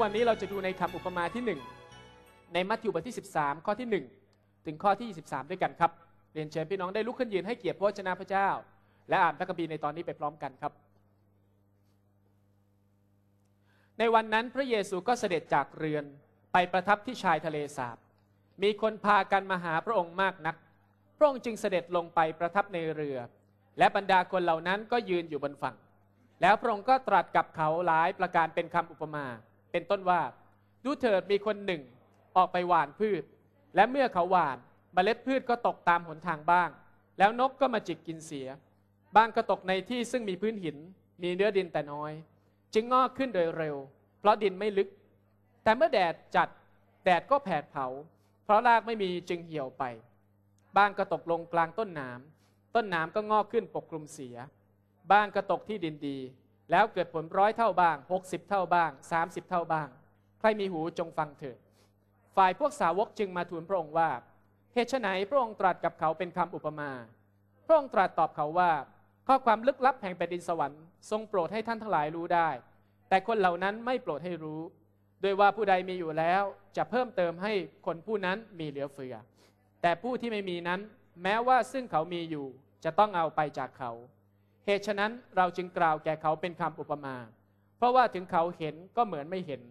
วันนี้เราจะดูในคำอุปมาที่ 1 ในมัทธิวบทที่ 13 ข้อที่ 1 ถึงข้อที่ 23 ด้วยกันครับเรียนเชิญพี่น้องได้ลุกขึ้นยืนให้เกียรติพระชนะพระเจ้า และอ่านพระคัมภีร์ในตอนนี้ไปพร้อมกันครับ ในวันนั้นพระเยซูก็เสด็จจากเรือนไปประทับที่ชายทะเลสาบมีคนพากันมาหาพระองค์มากนัก พระองค์จึงเสด็จลงไปประทับในเรือ และบรรดาคนเหล่านั้นก็ยืนอยู่บนฝั่ง แล้วพระองค์ก็ตรัสกับเขาหลายประการเป็นคำอุปมาเป็นต้นว่าดูเถิดมีคนหนึ่งออกไปหว่านพืช และเมื่อเขาหว่านมเมล็ดพืชก็ตกตามหนทางบ้าง แล้วนกก็มาจิกกินเสียบ้างก็ตกในที่ซึ่งมีพื้นหิน มีเนื้อดินแต่น้อย จึงงอกขึ้นโดยเร็ว เพราะดินไม่ลึก แต่เมื่อแดดจัดแดดก็แผดเผา เพราะรากไม่มีจึงเหี่ยวไป บ้างก็ตกลงกลางต้นหนามต้นหนามก็งอกขึ้นปกคลุมเสีย บ้างก็ตกที่ดินดีแล้วเกิดผลร้อยเท่าบ้าง 60 เท่าบ้าง 30 เท่าบ้าง ใครมีหูจงฟังเถิดฝ่ายพวกสาวกจึงมาทูลพระองค์ว่าเหตุไฉนพระองค์ตรัสกับเขาเป็นคำอุปมาพระองค์ตรัสตอบเขาว่า ข้อความลึกลับแห่งแผ่นดินสวรรค์ทรงโปรดให้ท่านทั้งหลายรู้ได้ แต่คนเหล่านั้นไม่โปรดให้รู้ ด้วยว่าผู้ใดมีอยู่แล้วจะเพิ่มเติมให้คนผู้นั้นมีเหลือเฟือ แต่ผู้ที่ไม่มีนั้นแม้ว่าซึ่งเขามีอยู่จะต้องเอาไปจากเขาเหตุฉะนั้นเราจึงกล่าวแก่เขาเป็นคำอุปมา เพราะว่าถึงเขาเห็นก็เหมือนไม่เห็น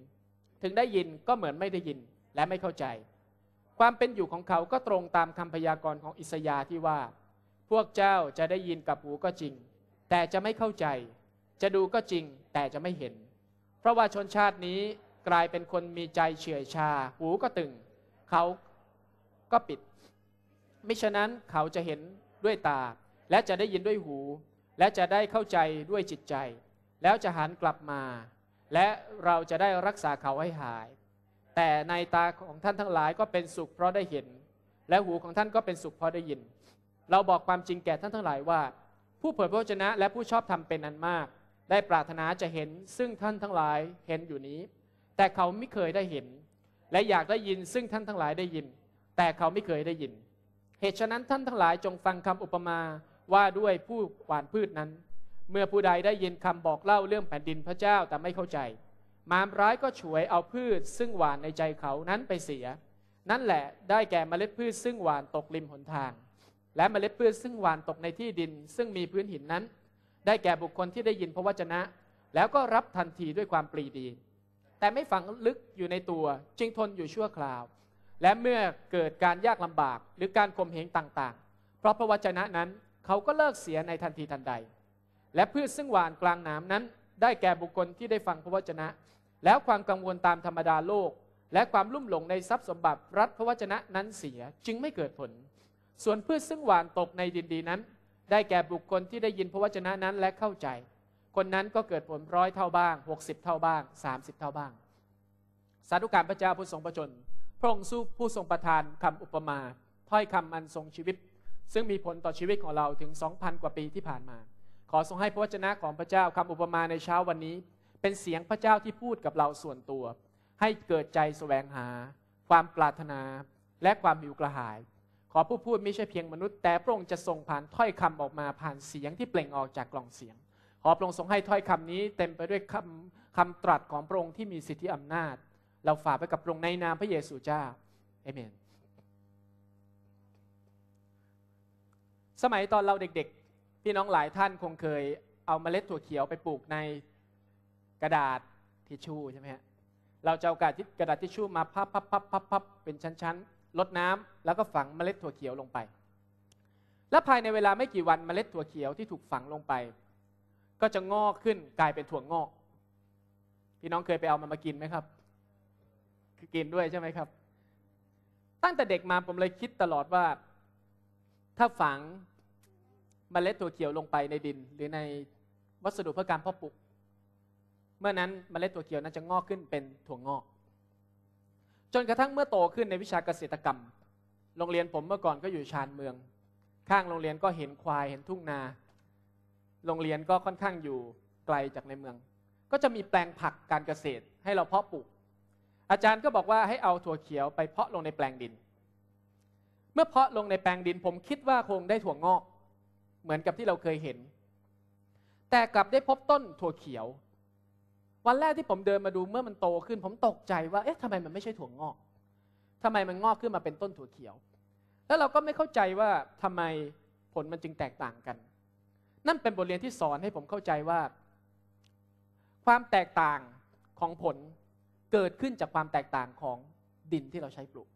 ถึงได้ยินก็เหมือนไม่ได้ยิน และไม่เข้าใจ ความเป็นอยู่ของเขาก็ตรงตามคำพยากรณ์ของอิสยาที่ว่า พวกเจ้าจะได้ยินกับหูก็จริง แต่จะไม่เข้าใจ จะดูก็จริง แต่จะไม่เห็น เพราะว่าชนชาตินี้กลายเป็นคนมีใจเฉื่อยชา หูก็ตึง เขาก็ปิด มิฉะนั้นเขาจะเห็นด้วยตา และจะได้ยินด้วยหูและจะได้เข้าใจด้วยจิตใจ แล้วจะหันกลับมา และเราจะได้รักษาเขาให้หาย แต่ในตาของท่านทั้งหลายก็เป็นสุขเพราะได้เห็น และหูของท่านก็เป็นสุข เพราะได้ยิน เราบอกความจริงแก่ท่านทั้งหลายว่า ผู้เผยพระวจนะและผู้ชอบทำเป็นนั้นมาก ได้ปรารถนาจะเห็นซึ่งท่านทั้งหลายเห็นอยู่นี้ แต่เขาไม่เคยได้เห็น และอยากได้ยินซึ่งท่านทั้งหลายได้ยิน แต่เขาไม่เคยได้ยิน เหตุฉะนั้นท่านทั้งหลายจงฟังคำอุปมาว่าด้วยผู้หวานพืชนั้น เมื่อผู้ใดได้ยินคำบอกเล่าเรื่องแผ่นดินพระเจ้าแต่ไม่เข้าใจ มารร้ายก็ฉวยเอาพืชซึ่งหวานในใจเขานั้นไปเสีย นั่นแหละ ได้แก่เมล็ดพืช ซึ่งหวานตกริมหนทาง และเมล็ดพืช ซึ่งหวานตกในที่ดิน ซึ่งมีพื้นหินนั้น ได้แก่บุคคลที่ได้ยินพระวจนะ แล้วก็รับทันทีด้วยความปรีดี แต่ไม่ฝังลึกอยู่ในตัวจึงทนอยู่ชั่วคราว และเมื่อเกิดการยากลำบากหรือการข่มเหงต่างๆ เพราะพระวจนะนั้นเขาก็เลิกเสียในทันทีทันใด และพืชซึ่งหวานกลางน้ำนั้น ได้แก่บุคคลที่ได้ฟังพระวจนะ แล้วความกังวลตามธรรมดาโลก และความลุ่มหลงในทรัพย์สมบัติรัฐพระวจนะนั้นเสียจึงไม่เกิดผล ส่วนพืชซึ่งหวานตกในดินดีนั้น ได้แก่บุคคลที่ได้ยินพระวจนะนั้นและเข้าใจ คนนั้นก็เกิดผลร้อยเท่าบ้าง60เท่าบ้าง30เท่าบ้าง สาธุการพระเจ้าผู้ทรงประชน พระองค์สู้ผู้ทรงประทานคำอุปมา ถ้อยคำอันทรงชีวิตซึ่งมีผลต่อชีวิตของเราถึง 2,000 กว่าปีที่ผ่านมา ขอทรงให้พระวจนะของพระเจ้าคำอุปมาในเช้าวันนี้ เป็นเสียงพระเจ้าที่พูดกับเราส่วนตัว ให้เกิดใจแสวงหา ความปรารถนาและความมิวกระหาย ขอผู้พูดไม่ใช่เพียงมนุษย์แต่พระองค์จะทรงผ่านถ้อยคำออกมาผ่านเสียงที่เปล่งออกจากกล่องเสียง ขอพระองค์ทรงให้ถ้อยคำนี้เต็มไปด้วยคำคำตรัสของพระองค์ที่มีสิทธิอำนาจ เราฝากไปกับพระองค์ในนามพระเยซูเจ้าเอเมนสมัยตอนเราเด็กๆ พี่น้องหลายท่านคงเคยเอาเมล็ดถั่วเขียวไปปลูกในกระดาษทิชชู่ใช่ไหมฮะเราจะเอากระดาษกระดาษทิชชู่มาพับพับพับพับเป็นชั้นๆลดน้ำ แล้วก็ฝังเมล็ดถั่วเขียวลงไป และภายในเวลาไม่กี่วันเมล็ดถั่วเขียวที่ถูกฝังลงไป ก็จะงอกขึ้นกลายเป็นถั่วงอก พี่น้องเคยไปเอามันมากินไหมครับ คือกินด้วยใช่ไหมครับ ตั้งแต่เด็กมาผมเลยคิดตลอดว่าถ้าฝังเมล็ดถั่วเขียวลงไปในดิน หรือในวัสดุเพื่อการเพาะปลูกเมื่อนั้นเมล็ดถั่วเขียวนั้นจะงอกขึ้นเป็นถั่วงอก จนกระทั่งเมื่อโตขึ้นในวิชาเกษตรกรรม โรงเรียนผมเมื่อก่อนก็อยู่ชานเมือง ข้างโรงเรียนก็เห็นควายเห็นทุ่งนา โรงเรียนก็ค่อนข้างอยู่ไกลจากในเมือง ก็จะมีแปลงผักการเกษตรให้เราเพาะปลูก อาจารย์ก็บอกว่าให้เอาถั่วเขียว ไปเพาะลงในแปลงดิน เมื่อเพาะลงในแปลงดิน ผมคิดว่าคงได้ถั่วงอกเหมือนกับที่เราเคยเห็น แต่กลับได้พบต้นถั่วเขียว วันแรกที่ผมเดินมาดูเมื่อมันโตขึ้นผมตกใจว่า เอ๊ะทำไมมันไม่ใช่ถั่วงอก ทำไมมันงอกขึ้นมาเป็นต้นถั่วเขียว แล้วเราก็ไม่เข้าใจว่าทำไมผลมันจึงแตกต่างกัน นั่นเป็นบทเรียนที่สอนให้ผมเข้าใจว่า ความแตกต่างของผลเกิดขึ้นจากความแตกต่างของดินที่เราใช้ปลูก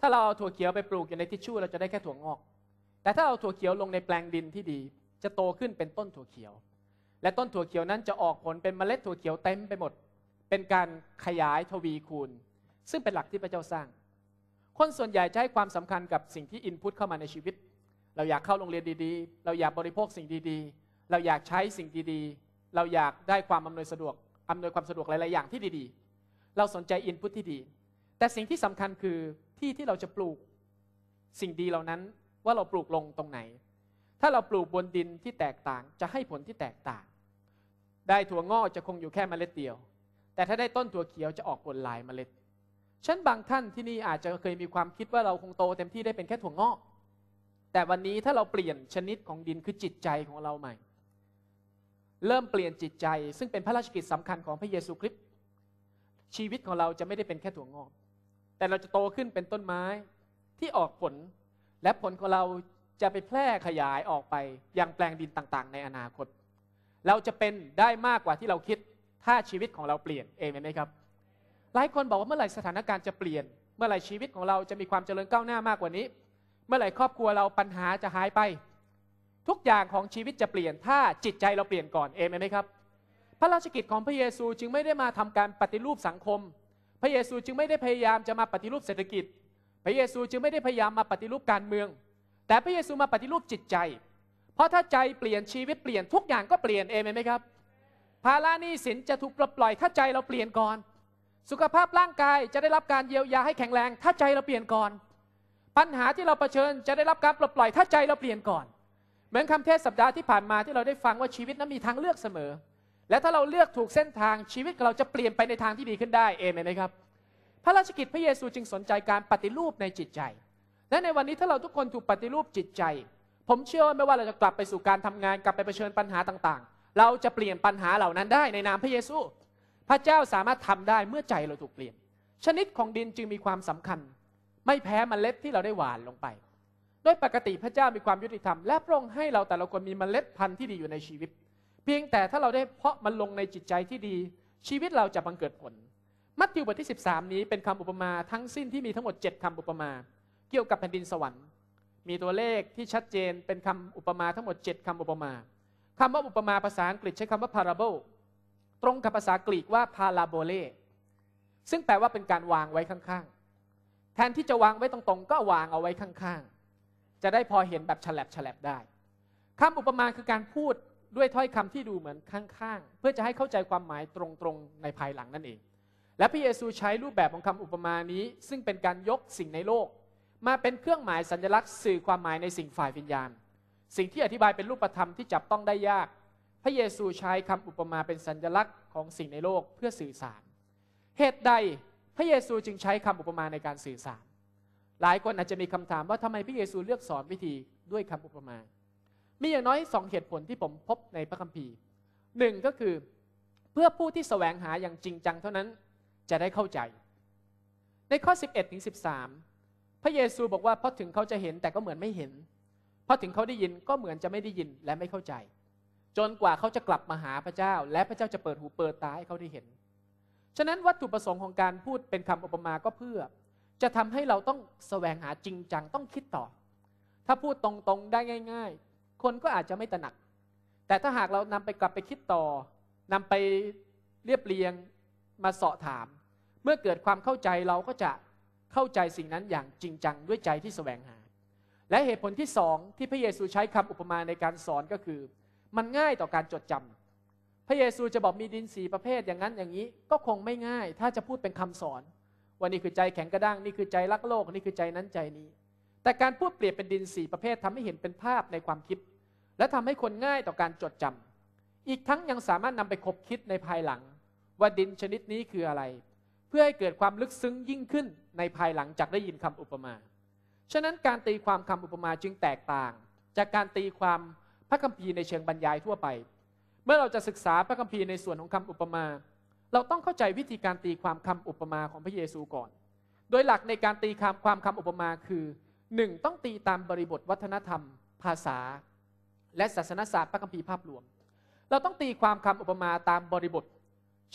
ถ้าเราเอาถั่วเขียวไปปลูกอยู่ในทิชชู่เราจะได้แค่ถั่วงอกแต่ถ้าเอาถั่วเขียวลงในแปลงดินที่ดี จะโตขึ้นเป็นต้นถั่วเขียว และต้นถั่วเขียวนั้นจะออกผลเป็นเมล็ดถั่วเขียวเต็มไปหมด เป็นการขยายทวีคูณ ซึ่งเป็นหลักที่พระเจ้าสร้าง คนส่วนใหญ่จะให้ความสำคัญกับสิ่งที่อินพุตเข้ามาในชีวิต เราอยากเข้าโรงเรียนดีๆ เราอยากบริโภคสิ่งดีๆ เราอยากใช้สิ่งดีๆ เราอยากได้ความอำนวยสะดวกอำนวยความสะดวกหลายๆอย่างที่ดีๆ เราสนใจอินพุตที่ดี แต่สิ่งที่สำคัญคือที่ที่เราจะปลูกสิ่งดีเหล่านั้นว่าเราปลูกลงตรงไหน ถ้าเราปลูกบนดินที่แตกต่างจะให้ผลที่แตกต่าง ได้ถั่วงอกจะคงอยู่แค่เมล็ดเดียว แต่ถ้าได้ต้นถั่วเขียวจะออกผลหลายเมล็ดฉันบางท่านที่นี่อาจจะเคยมีความคิดว่าเราคงโตเต็มที่ได้เป็นแค่ถั่วงอก แต่วันนี้ถ้าเราเปลี่ยนชนิดของดินคือจิตใจของเราใหม่ เริ่มเปลี่ยนจิตใจซึ่งเป็นพระราชกิจสำคัญของพระเยซูคริสต์ ชีวิตของเราจะไม่ได้เป็นแค่ถั่วงอก แต่เราจะโตขึ้นเป็นต้นไม้ที่ออกผลและผลของเราจะไปแพร่ขยายออกไป ยังแปลงดินต่างๆในอนาคต เราจะเป็นได้มากกว่าที่เราคิดถ้าชีวิตของเราเปลี่ยนเองไหมครับหลายคนบอกว่าเมื่อไหร่สถานการณ์จะเปลี่ยน เมื่อไหร่ชีวิตของเราจะมีความเจริญก้าวหน้ามากกว่านี้ เมื่อไหร่ครอบครัวเราปัญหาจะหายไป ทุกอย่างของชีวิตจะเปลี่ยนถ้าจิตใจเราเปลี่ยนก่อนเองไหมครับพระราชกิจของพระเยซูจึงไม่ได้มาทำการปฏิรูปสังคม พระเยซูจึงไม่ได้พยายามจะมาปฏิรูปเศรษฐกิจพระเยซูจึงไม่ได้พยายามมาปฏิรูปการเมือง แต่พระเยซูมาปฏิรูปจิตใจ เพราะถ้าใจเปลี่ยนชีวิตเปลี่ยนทุกอย่างก็เปลี่ยนเองไหมครับ ภาระหนี้สินจะถูกปลดปล่อยถ้าใจเราเปลี่ยนก่อนสุขภาพร่างกายจะได้รับการเยียวยาให้แข็งแรงถ้าใจเราเปลี่ยนก่อนปัญหาที่เราเผชิญจะได้รับการปลดปล่อยถ้าใจเราเปลี่ยนก่อนเหมือนคำเทศสัปดาห์ที่ผ่านมาที่เราได้ฟังว่าชีวิตนั้นมีทางเลือกเสมอ และถ้าเราเลือกถูกเส้นทางชีวิตเราจะเปลี่ยนไปในทางที่ดีขึ้นได้เองไหมครับพระราชกิจพระเยซูจึงสนใจการปฏิรูปในจิตใจ และในวันนี้ถ้าเราทุกคนถูกปฏิรูปจิตใจ ผมเชื่อว่าไม่ว่าเราจะกลับไปสู่การทำงานกลับไปเผชิญปัญหาต่างๆ เราจะเปลี่ยนปัญหาเหล่านั้นได้ในนามพระเยซู พระเจ้าสามารถทำได้เมื่อใจเราถูกเปลี่ยน ชนิดของดินจึงมีความสำคัญ ไม่แพ้มเมล็ดที่เราได้หว่านลงไปด้วยปกติพระเจ้ามีความยุติธรรม และพระองค์ให้เราแต่ละคนมีมเมล็ดพันธุ์ที่ดีอยู่ในชีวิต เพียงแต่ถ้าเราได้เพาะมันลงในจิตใจที่ดี ชีวิตเราจะบังเกิดผลมัทธิวบทที่ 13 นี้เป็นคำอุปมาทั้งสิ้นที่มีทั้งหมด 7 คำอุปมา เกี่ยวกับแผ่นดินสวรรค์ มีตัวเลขที่ชัดเจนเป็นคำอุปมาทั้งหมด 7 คำอุปมา คำว่าอุปมาภาษาอังกฤษใช้คำว่า parable ตรงกับภาษากรีกว่า parabole ซึ่งแปลว่าเป็นการวางไว้ข้าง ๆ แทนที่จะวางไว้ตรงๆ ก็วางเอาไว้ข้างๆ จะได้พอเห็นแบบฉลับฉลับได้คำอุปมาคือการพูดด้วยถ้อยคำที่ดูเหมือนข้างๆ เพื่อจะให้เข้าใจความหมายตรงๆในภายหลังนั่นเองและพระเยซูใช้รูปแบบของคำอุปมานี้ ซึ่งเป็นการยกสิ่งในโลก มาเป็นเครื่องหมายสัญลักษณ์ สื่อความหมายในสิ่งฝ่ายวิญญาณ สิ่งที่อธิบายเป็นรูปธรรมที่จับต้องได้ยากพระเยซูใช้คำอุปมาเป็นสัญลักษณ์ของสิ่งในโลกเพื่อสื่อสาร เหตุใดพระเยซูจึงใช้คำอุปมาในการสื่อสาร หลายคนอาจจะมีคำถามว่าทำไมพระเยซูเลือกสอนวิธีด้วยคำอุปมามีอย่างน้อยสองเหตุผลที่ผมพบในพระคัมภีร์หนึ่งก็คือเพื่อผู้ที่แสวงหาอย่างจริงจังเท่านั้นจะได้เข้าใจ ในข้อ 11ถึง13 พระเยซูบอกว่าพอถึงเขาจะเห็นแต่ก็เหมือนไม่เห็นพอถึงเขาได้ยินก็เหมือนจะไม่ได้ยินและไม่เข้าใจ จนกว่าเขาจะกลับมาหาพระเจ้าและพระเจ้าจะเปิดหูเปิดตาให้เขาได้เห็น ฉะนั้นวัตถุประสงค์ของการพูดเป็นคำอุปมาก็เพื่อ จะทำให้เราต้องสแสวงหาจริงจังต้องคิดต่อ ถ้าพูดตรงๆได้ง่าย ๆ คนก็อาจจะไม่ตระหนัก แต่ถ้าหากเรานำไปกลับไปคิดต่อ นำไปเรียบเรียงมาสอบถามเมื่อเกิดความเข้าใจเราก็จะเข้าใจสิ่งนั้นอย่างจริงจัง ด้วยใจที่สแสวงหา และเหตุผลที่สองที่พระเยซูใช้คำอุปมาในการสอนก็คือ มันง่ายต่อการจดจำ พระเยซูจะบอกมีดินสีประเภทอย่างนั้นอย่างนี้ ก็คงไม่ง่าย ถ้าจะพูดเป็นคำสอนว่านี่คือใจแข็งกระด้างนี่คือใจรักโลกนี่คือใจนั้นใจนี้ แต่การพูดเปรียบเป็นดินสีประเภททำให้เห็นเป็นภาพในความคิด และทำให้คนง่ายต่อการจดจำ อีกทั้งยังสามารถนำไปคบคิดในภายหลังว่าดินชนิดนี้คืออะไร เพื่อให้เกิดความลึกซึ้งยิ่งขึ้นในภายหลังจากได้ยินคำอุปมา ฉะนั้นการตีความคำอุปมาจึงแตกต่าง จากการตีความพระคัมภีร์ในเชิงบรรยายทั่วไป เมื่อเราจะศึกษาพระคัมภีร์ในส่วนของคำอุปมา เราต้องเข้าใจวิธีการตีความคำอุปมาของพระเยซูก่อน โดยหลักในการตีความความคำอุปมาคือหนึ่งต้องตีตามบริบทวัฒนธรรม ภาษา และศาสนศาสตร์พระคัมภีร์ภาพรวม เราต้องตีความคำอุปมาตามบริบท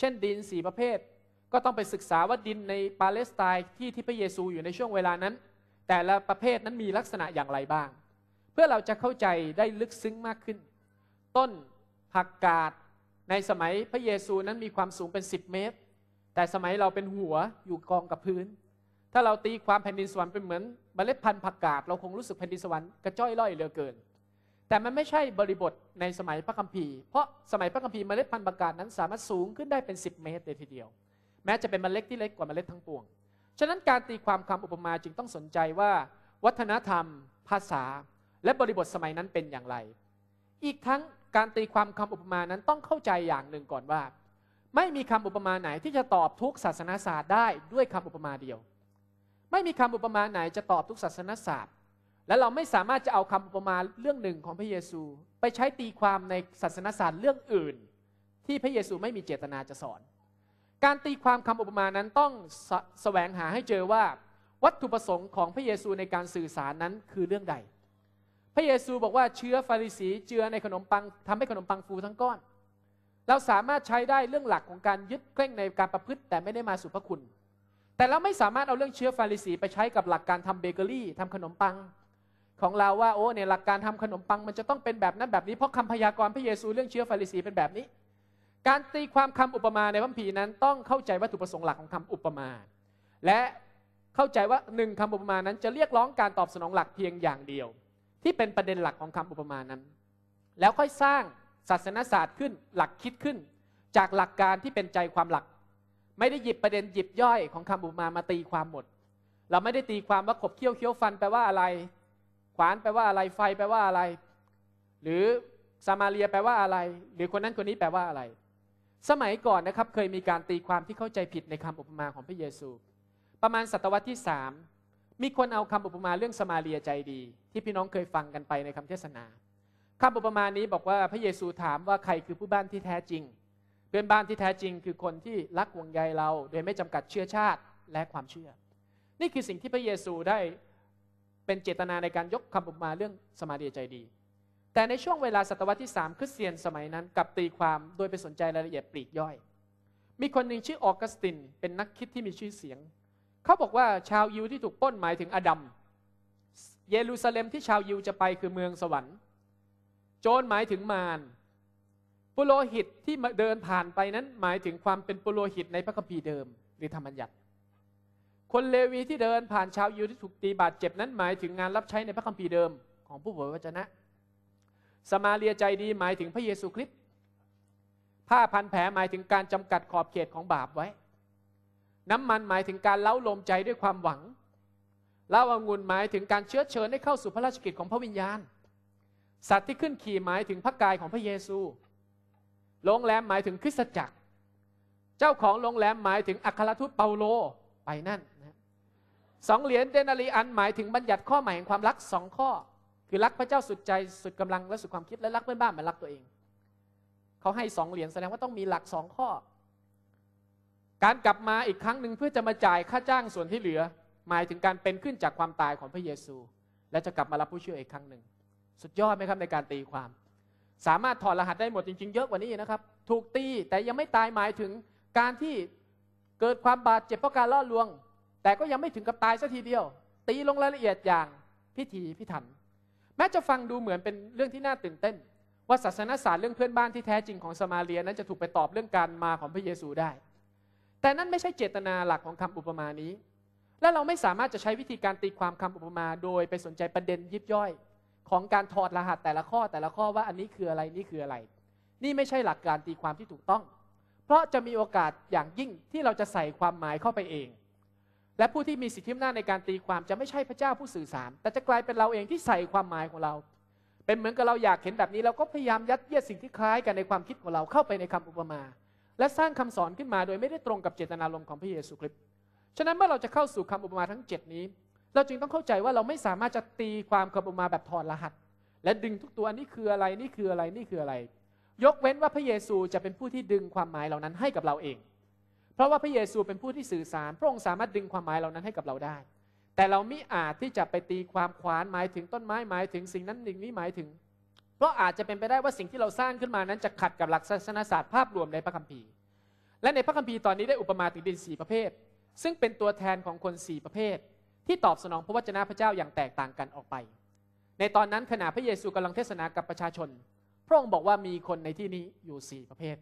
เช่นดินสี่ประเภทก็ต้องไปศึกษาว่าดินในปาเลสไตน์ที่ที่พระเยซูอยู่ในช่วงเวลานั้น แต่ละประเภทนั้นมีลักษณะอย่างไรบ้าง เพื่อเราจะเข้าใจได้ลึกซึ้งมากขึ้น ต้นผักกาด ในสมัยพระเยซูนั้นมีความสูงเป็น 10 เมตร แต่สมัยเราเป็นหัวอยู่กองกับพื้น ถ้าเราตีความแผ่นดินสวรรค์เป็นเหมือนมเมล็ดพันธุ์ผักกาดเราคงรู้สึกแผ่นดินสวรรค์กระจ้อยล่อยเหลือเกินแต่มันไม่ใช่บริบทในสมัยพระคัมภีร์เพราะสมัยพระคัมภีร์เมล็ดพันธุ์ประกาศนั้นสามารถสูง ขึ้นได้เป็น 10 เมตรเลยทีเดียว แม้จะเป็นเมล็ดที่เล็กกว่าเมล็ดทั้งปวง ฉะนั้นการตีความคำอุปมาจึงต้องสนใจว่า วัฒนธรรม ภาษา และบริบทสมัยนั้นเป็นอย่างไร อีกทั้งการตีความคำอุปมานั้นต้องเข้าใจอย่างหนึ่งก่อนว่า ไม่มีคำอุปมาไหนที่จะตอบทุกศาสนาศาสตร์ได้ด้วยคำอุปมาเดียว ไม่มีคำอุปมาไหนจะตอบทุกศาสนาศาสตร์และเราไม่สามารถจะเอาคำอุปมาเรื่องหนึ่งของพระเยซูไปใช้ตีความในศาสนศาสตร์เรื่องอื่น ที่พระเยซูไม่มีเจตนาจะสอน การตีความคำอุปมานั้นต้องสแสวงหาให้เจอว่าวัตถุประสงค์ของพระเยซูในการสื่อสารนั้นคือเรื่องใด พระเยซูบอกว่าเชื้อฟาริสีเจือในขนมปังทำให้ขนมปังฟูทั้งก้อน เราสามารถใช้ได้เรื่องหลักของการยึดเคร่งในการประพฤติแต่ไม่ได้มาสู่พระคุณ แต่เราไม่สามารถเอาเรื่องเชื้อฟาริสี ไปใช้กับหลักการทำเบเกอรี่ทำขนมปังของเราว่าโอ้เนี่ยหลักการทำขนมปังมันจะต้องเป็นแบบนั้นแบบนี้เพราะคำพยากรณ์พระเยซูเรื่องเชื้อฟาริสีเป็นแบบนี้ การตีความคำอุปมาในพระพีนั้น ต้องเข้าใจวัตถุประสงค์หลักของคำอุปมาและเข้าใจว่าหนึ่งคำอุปมานั้น จะเรียกร้องการตอบสนองหลักเพียงอย่างเดียว ที่เป็นประเด็นหลักของคำอุปมานั้น แล้วค่อยสร้างศาสนศาสตร์ขึ้นหลักคิดขึ้น จากหลักการที่เป็นใจความหลัก ไม่ได้หยิบประเด็นหยิบย่อยของคำอุปมามาตีความหมด เราไม่ได้ตีความว่าขบเคี้ยวเคี้ยวฟันแปลว่าอะไรวานแปลว่าอะไรไฟแปลว่าอะไร หรือซามาเรียแปลว่าอะไร หรือคนนั้นคนนี้แปลว่าอะไร สมัยก่อนนะครับเคยมีการตีความที่เข้าใจผิดในคำอุปมาของพระเยซู ประมาณศตวรรษที่สาม มีคนเอาคำอุปมาเรื่องสมาเรียใจดี ที่พี่น้องเคยฟังกันไปในคำเทศนาคำอุปมานี้บอกว่า พระเยซูถามว่าใครคือผู้บ้านที่แท้จริงเพื่อนบ้านที่แท้จริง คือคนที่รักหวงใยเรา โดยไม่จำกัดเชื้อชาติและความเชื่อ นี่คือสิ่งที่พระเยซูได้เป็นเจตนาในการยกคำอุปมาเรื่องสมาธิใจดี แต่ในช่วงเวลาศตวรรษที่ 3คริสเตียนสมัยนั้นกลับตีความโดยไปสนใจรายละเอียดปลีกย่อย มีคนหนึ่งชื่อออกัสตินเป็นนักคิดที่มีชื่อเสียง เขาบอกว่าชาวยิวที่ถูกป้นหมายถึงอดัม เยรูซาเล็มที่ชาวยิวจะไปคือเมืองสวรรค์ โจรหมายถึงมารปุโรหิตที่เดินผ่านไปนั้นหมายถึงความเป็นปุโรหิตในพระคัมภีร์เดิมหรือธรรมัญญัติคนเลวี ที่เดินผ่านชาวยิวที่ถูกตีบาดเจ็บนั้นหมายถึงงาน รับใช้ในพระคัมภีร์เดิมของผู้เผยวจนะ สมาเรียใจดีหมายถึงพระเยซูคริสต์ ผ้าพันแผลหมายถึงการจำกัดขอบเขตของบาปไว้ น้ำมันหมายถึงการเล้าลมใจด้วยความหวัง เล่าองุ่นหมายถึงการเชื้อเชิญให้เข้าสู่พระราชกิจของพระวิญญาณ สัตว์ที่ขึ้นขี่หมายถึงพระกายของพระเยซู โรงแรมหมายถึงคริสตจักร เจ้าของโรงแรมหมายถึงอัครทูตเปาโลไปนั่นสองเหรียญเดนารีอันหมายถึงบัญญัติข้อหมยแห่งความรักสองข้อ คือรักพระเจ้าสุดใจสุดกำลังและสุดความคิดและรักเพื่อนบ้านเหมือนรักตัวเองเขาให้สองเหรียญแสดงว่าต้องมีหลักสองข้อ การกลับมาอีกครั้งหนึ่งเพื่อจะมาจ่ายค่าจ้างส่วนที่เหลือ หมายถึงการเป็นขึ้นจากความตายของพระเยซู และจะกลับมารับผู้เชื่ออีกครั้งหนึ่งสุดยอดไหมครับในการตีความ สามารถถอดรหัสได้หมดจริง ๆ เยอะกว่านี้นะครับถูกตีแต่ยังไม่ตายหมายถึงการที่เกิดความบาดเจ็บเพราะการล่อลวงแต่ก็ยังไม่ถึงกับตายสัทีเดียว ตีลงรายละเอียดอย่างพิธีพิถัน แม้จะฟังดูเหมือนเป็นเรื่องที่น่าตื่นเต้น ว่าศาสนศาสตร์เรื่องเพื่อนบ้านที่แท้จริงของสมาเลียนั้นจะถูกไปตอบเรื่องการมาของพระเยซูได้ แต่นั่นไม่ใช่เจตนาหลักของคำอุปมานี้ และเราไม่สามารถจะใช้วิธีการตีความคำอุปมาโดยไปสนใจประเด็นยิบย่อย ของการถอดรหัสแต่ละข้อแต่ละข้อว่าอันนี้คืออะไรนี่คืออะไร นี่ไม่ใช่หลักการตีความที่ถูกต้อง เพราะจะมีโอกาสอย่างยิ่งที่เราจะใส่ความหมายเข้าไปเองและผู้ที่มีสิทธิอำนาจในการตีความจะไม่ใช่พระเจ้าผู้สื่อสารแต่จะกลายเป็นเราเองที่ใส่ความหมายของเรา เป็นเหมือนกับเราอยากเห็นแบบนี้เราก็พยายามยัดเยียดสิ่งที่คล้ายกันในความคิดของเราเข้าไปในคำอุปมา และสร้างคำสอนขึ้นมาโดยไม่ได้ตรงกับเจตนารมณ์ของพระเยซูคริสต์ฉะนั้นเมื่อเราจะเข้าสู่คำอุปมาทั้ง7นี้ เราจึงต้องเข้าใจว่าเราไม่สามารถจะตีความคำอุปมาแบบถอดรหัส และดึงทุกตัวนี่คืออะไรนี่คืออะไรนี่คืออะไร ยกเว้นว่าพระเยซูจะเป็นผู้ที่ดึงความหมายเหล่านั้นให้กับเราเองราะว่าพระเยซูเป็นผู้ที่สื่อสาร พระองค์สามารถดึงความหมายเหล่านั้นให้กับเราได้ แต่เราไม่อาจที่จะไปตีความขวานหมายถึงต้นไม้หมายถึงสิ่งนั้นสิ่งนี้หมายถึง เพราะอาจจะเป็นไปได้ว่าสิ่งที่เราสร้างขึ้นมานั้นจะขัดกับหลักศาสนศาสตร์ภาพรวมในพระคัมภีร์ และในพระคัมภีร์ตอนนี้ได้อุปมาถึงดินสีประเภท ซึ่งเป็นตัวแทนของคนสี่ประเภท ที่ตอบสนองพระวจนะพระเจ้าอย่างแตกต่างกันออกไป ในตอนนั้นขณะพระเยซูกำลังเทศนากับประชาชน พระองค์บอกว่ามีคนในที่นี้อยู่สี่ประเภท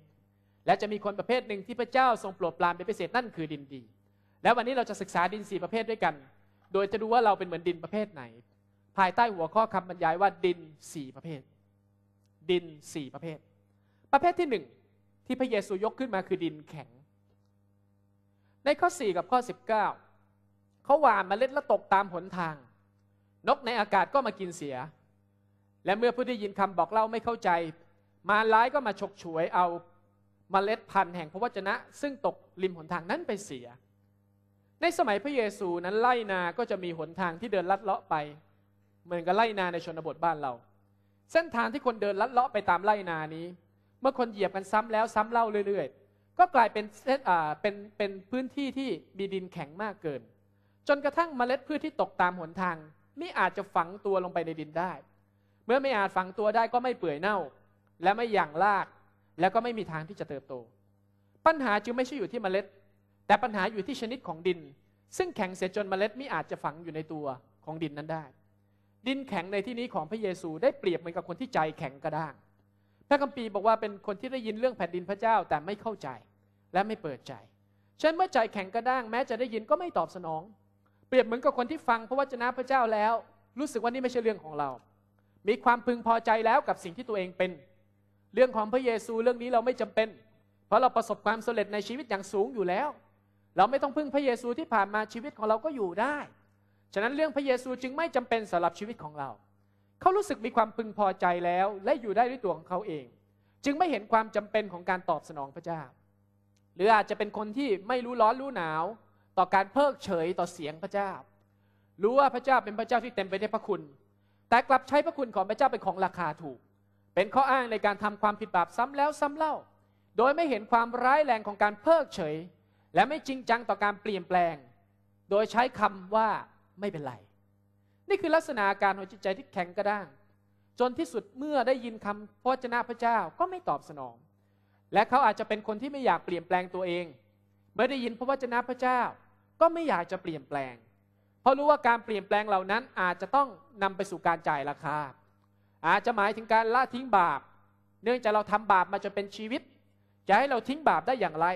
และจะมีคนประเภทหนึ่งที่พระเจ้าทรงโปรดปรานเป็นพิเศษนั่นคือดินดี และวันนี้เราจะศึกษาดินสี่ประเภทด้วยกัน โดยจะดูว่าเราเป็นเหมือนดินประเภทไหน ภายใต้หัวข้อคำบรรยายว่าดินสี่ประเภท ดินสี่ประเภท ประเภทที่หนึ่งที่พระเยซูยกขึ้นมาคือดินแข็ง ในข้อสี่กับข้อสิบเก้าเขาหว่านเมล็ดและตกตามหนทาง นกในอากาศก็มากินเสีย และเมื่อผู้ได้ยินคำบอกเล่าไม่เข้าใจ มารร้ายก็มาฉกฉวยเอามเมล็ดพันธุ์แห่งพระวจนะ ซึ่งตกริมหนทางนั้นไปเสีย ในสมัยพระเยซูนั้นไล่นา ก็จะมีหนทางที่เดินลัดเลาะไป เหมือนกับไล่นาในชนบทบ้านเรา เส้นทางที่คนเดินลัดเลาะไปตามไล่นานี้ เมื่อคนเหยียบกันซ้ำแล้วซ้ำเล่าเรื่อย ๆ ก็กลายเป็นเส้นเป็นเป็นพื้นที่ที่มีดินแข็งมากเกิน จนกระทั่งมเมล็ดพืชที่ตกตามหนทางไม่อาจจะฝังตัวลงไปในดินได้ เมื่อไม่อาจฝังตัวได้ก็ไม่เปื่อยเน่า และไม่หย่างลากแล้วก็ไม่มีทางที่จะเติบโต ปัญหาจึงไม่ใช่อยู่ที่เมล็ด แต่ปัญหาอยู่ที่ชนิดของดิน ซึ่งแข็งเสียจนเมล็ดมิอาจจะฝังอยู่ในตัวของดินนั้นได้ ดินแข็งในที่นี้ของพระเยซูได้เปรียบเหมือนกับคนที่ใจแข็งกระด้างพระคัมภีร์บอกว่าเป็นคนที่ได้ยินเรื่องแผ่นดินพระเจ้าแต่ไม่เข้าใจและไม่เปิดใจฉันเมื่อใจแข็งกระด้างแม้จะได้ยินก็ไม่ตอบสนอง เปรียบเหมือนกับคนที่ฟังพระวจนะพระเจ้าแล้ว รู้สึกว่านี่ไม่ใช่เรื่องของเรา มีความพึงพอใจแล้วกับสิ่งที่ตัวเองเป็นเรื่องของพระเยซูเรื่องนี้เราไม่จำเป็น เพราะเราประสบความสำเร็จในชีวิตอย่างสูงอยู่แล้ว เราไม่ต้องพึ่งพระเยซูที่ผ่านมาชีวิตของเราก็อยู่ได้ ฉะนั้นเรื่องพระเยซูจึงไม่จำเป็นสำหรับชีวิตของเรา เขารู้สึกมีความพึงพอใจแล้วและอยู่ได้ด้วยตัวของเขาเอง จึงไม่เห็นความจำเป็นของการตอบสนองพระเจ้าหรืออาจจะเป็นคนที่ไม่รู้ร้อนรู้หนาว ต่อการเพิกเฉยต่อเสียงพระเจ้ารู้ว่าพระเจ้าเป็นพระเจ้าที่เต็มไปด้วยพระคุณ แต่กลับใช้พระคุณของพระเจ้าเป็นของราคาถูกเป็นข้ออ้างในการทำความผิดบาปซ้ำแล้วซ้ำเล่า โดยไม่เห็นความร้ายแรงของการเพิกเฉย และไม่จริงจังต่อการเปลี่ยนแปลง โดยใช้คำว่าไม่เป็นไร นี่คือลักษณะการหัวใจที่แข็งกระด้าง จนที่สุดเมื่อได้ยินคำพระวจนะพระเจ้าก็ไม่ตอบสนอง และเขาอาจจะเป็นคนที่ไม่อยากเปลี่ยนแปลงตัวเอง เมื่อได้ยินพระวจนะพระเจ้า ก็ไม่อยากจะเปลี่ยนแปลง เพราะรู้ว่าการเปลี่ยนแปลงเหล่านั้นอาจจะต้องนำไปสู่การจ่ายราคาอาจจะหมายถึงการละทิ้งบาป เนื่องจากเราทำบาปมาจนเป็นชีวิต จะให้เราทิ้งบาปได้อย่างไร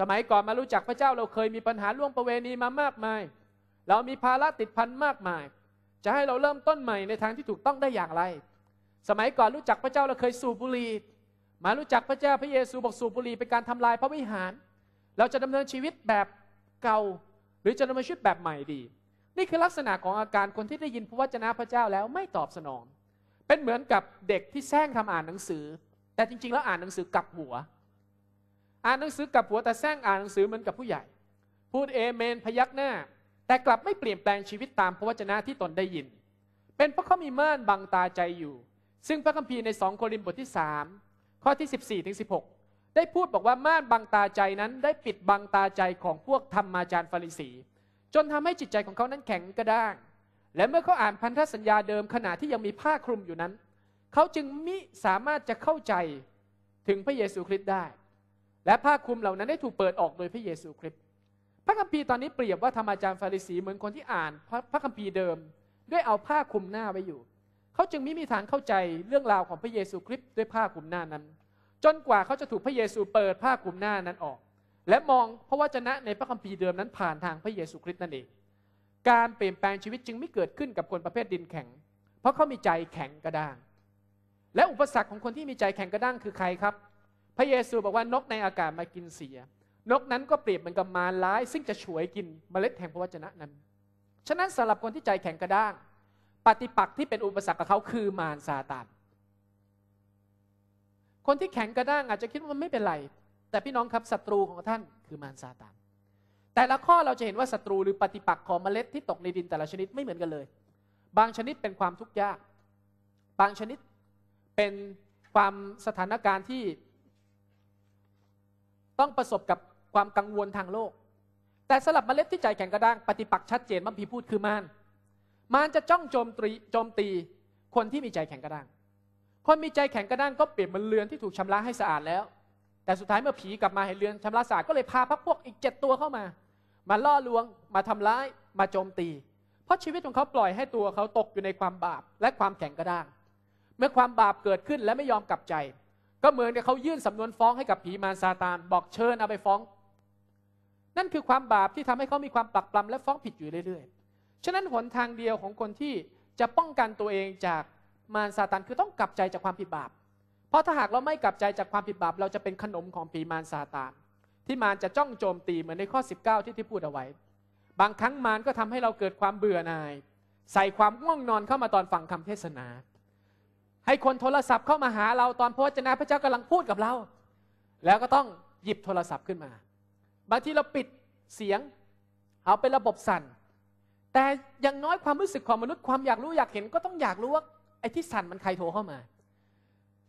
สมัยก่อนมารู้จักพระเจ้าเราเคยมีปัญหาล่วงประเวณีมามากมายเรามีภาระติดพันมากมาย จะให้เราเริ่มต้นใหม่ในทางที่ถูกต้องได้อย่างไร สมัยก่อนรู้จักพระเจ้าเราเคยสูบบุหรี่มารู้จักพระเจ้าพระเยซูบอกสูบบุหรี่เป็นการทำลายพระวิหาร เราจะดำเนินชีวิตแบบเก่า หรือจะดำเนินชีวิตแบบใหม่ดี นี่คือลักษณะของอาการคนที่ได้ยินพระวจนะพระเจ้าแล้วไม่ตอบสนองเป็นเหมือนกับเด็กที่แซงทำอ่านหนังสือ แต่จริงๆแล้วอ่านหนังสือกลับหัว อ่านหนังสือกลับหัวแต่แซงอ่านหนังสือเหมือนกับผู้ใหญ่ พูดเอเมนพยักหน้า แต่กลับไม่เปลี่ยนแปลงชีวิตตามพระวจนะที่ตนได้ยิน เป็นเพราะเขามีม่านบังตาใจอยู่ ซึ่งพระคัมภีร์ในสองโครินธ์บทที่ 3 ข้อที่ 1 4บสถึงสิได้พูดบอกว่าม่านบังตาใจนั้นได้ปิดบังตาใจของพวกธรรมาจารย์ฟาริสี จนทำให้จิตใจของเขานั้นแข็งกระด้างและเมื่อเขาอ่านพันธสัญญาเดิมขณะที่ยังมีผ้าคลุมอยู่นั้น เขาจึงมิสามารถจะเข้าใจถึงพระเยซูคริสต์ได้ และผ้าคลุมเหล่านั้นได้ถูกเปิดออกโดยพระเยซูคริสต์พระคัมภีร์ตอนนี้เปรียบว่าธรรมจารย์ฟาริสีเหมือนคนที่อ่านพระคัมภีร์เดิมด้วยเอาผ้าคลุมหน้าไว้อยู่ เขาจึงมิมีทางเข้าใจเรื่องราวของพระเยซูคริสต์ด้วยผ้าคลุมหน้านั้น จนกว่าเขาจะถูกพระเยซูเปิดผ้าคลุมหน้านั้นออก และมองพระวจนะในพระคัมภีร์เดิมนั้นผ่านทางพระเยซูคริสต์นั่นเองการเปลี่ยนแปลงชีวิตจึงไม่เกิดขึ้นกับคนประเภทดินแข็ง เพราะเขามีใจแข็งกระด้าง และอุปสรรคของคนที่มีใจแข็งกระด้างคือใครครับ พระเยซูบอกว่านกในอากาศมากินเสีย นกนั้นก็เปรียบเหมือนกับมารร้าย ซึ่งจะฉวยกินเมล็ดแห่งพระวจนะนั้นฉะนั้นสำหรับคนที่ใจแข็งกระด้าง ปฏิปักษ์ที่เป็นอุปสรรคกับเขาคือมารซาตานคนที่แข็งกระด้างอาจจะคิดว่าไม่เป็นไรแต่พี่น้องครับศัตรูของท่านคือมารซาตานแต่ละข้อเราจะเห็นว่าศัตรูหรือปฏิปักษ์ของเมล็ดที่ตกในดินแต่ละชนิดไม่เหมือนกันเลย บางชนิดเป็นความทุกข์ยาก บางชนิดเป็นความสถานการณ์ที่ต้องประสบกับความกังวลทางโลก แต่สลับเมล็ดที่ใจแข็งกระด้างปฏิปักษ์ชัดเจนมัมพีพูดคือมานมานจะจ้องโจมตีโจมตีคนที่มีใจแข็งกระด้าง คนมีใจแข็งกระด้างก็เปรียบเหมือนเรือนที่ถูกชำระให้สะอาดแล้วแต่สุดท้ายเมื่อผีกลับมาเห็นเรือนชำระสาก็เลยพาพักพวกอีกเจ็ดตัวเข้ามามาล่อลวงมาทำร้าย มาโจมตี เพราะชีวิตของเขาปล่อยให้ตัวเขาตกอยู่ในความบาปและความแข็งกระด้างเมื่อความบาปเกิดขึ้นและไม่ยอมกลับใจ ก็เหมือนกับเขายื่นสำนวนฟ้องให้กับผีมารซาตานบอกเชิญเอาไปฟ้อง นั่นคือความบาปที่ทำให้เขามีความปักปลำและฟ้องผิดอยู่เรื่อยๆฉะนั้นหนทางเดียวของคนที่จะป้องกันตัวเองจากมารซาตานคือต้องกลับใจจากความผิดบาปเพราะถ้าหากเราไม่กลับใจจากความผิดบาปเราจะเป็นขนมของปีมารซาตานที่มารจะจ้องโจมตี เหมือนในข้อ 19 ที่ที่พูดเอาไว้ บางครั้งมารก็ทำให้เราเกิดความเบื่อหน่าย ใส่ความง่วงนอนเข้ามาตอนฟังคำเทศนา ให้คนโทรศัพท์เข้ามาหาเราตอนพระวจนะ พระเจ้ากำลังพูดกับเรา แล้วก็ต้องหยิบโทรศัพท์ขึ้นมา บางทีเราปิดเสียงเอาเป็นระบบสั่น แต่อย่างน้อยความรู้สึกของมนุษย์ความอยากรู้อยากเห็นก็ต้องอยากรู้ว่าไอ้ที่สั่นมันใครโทรเข้ามา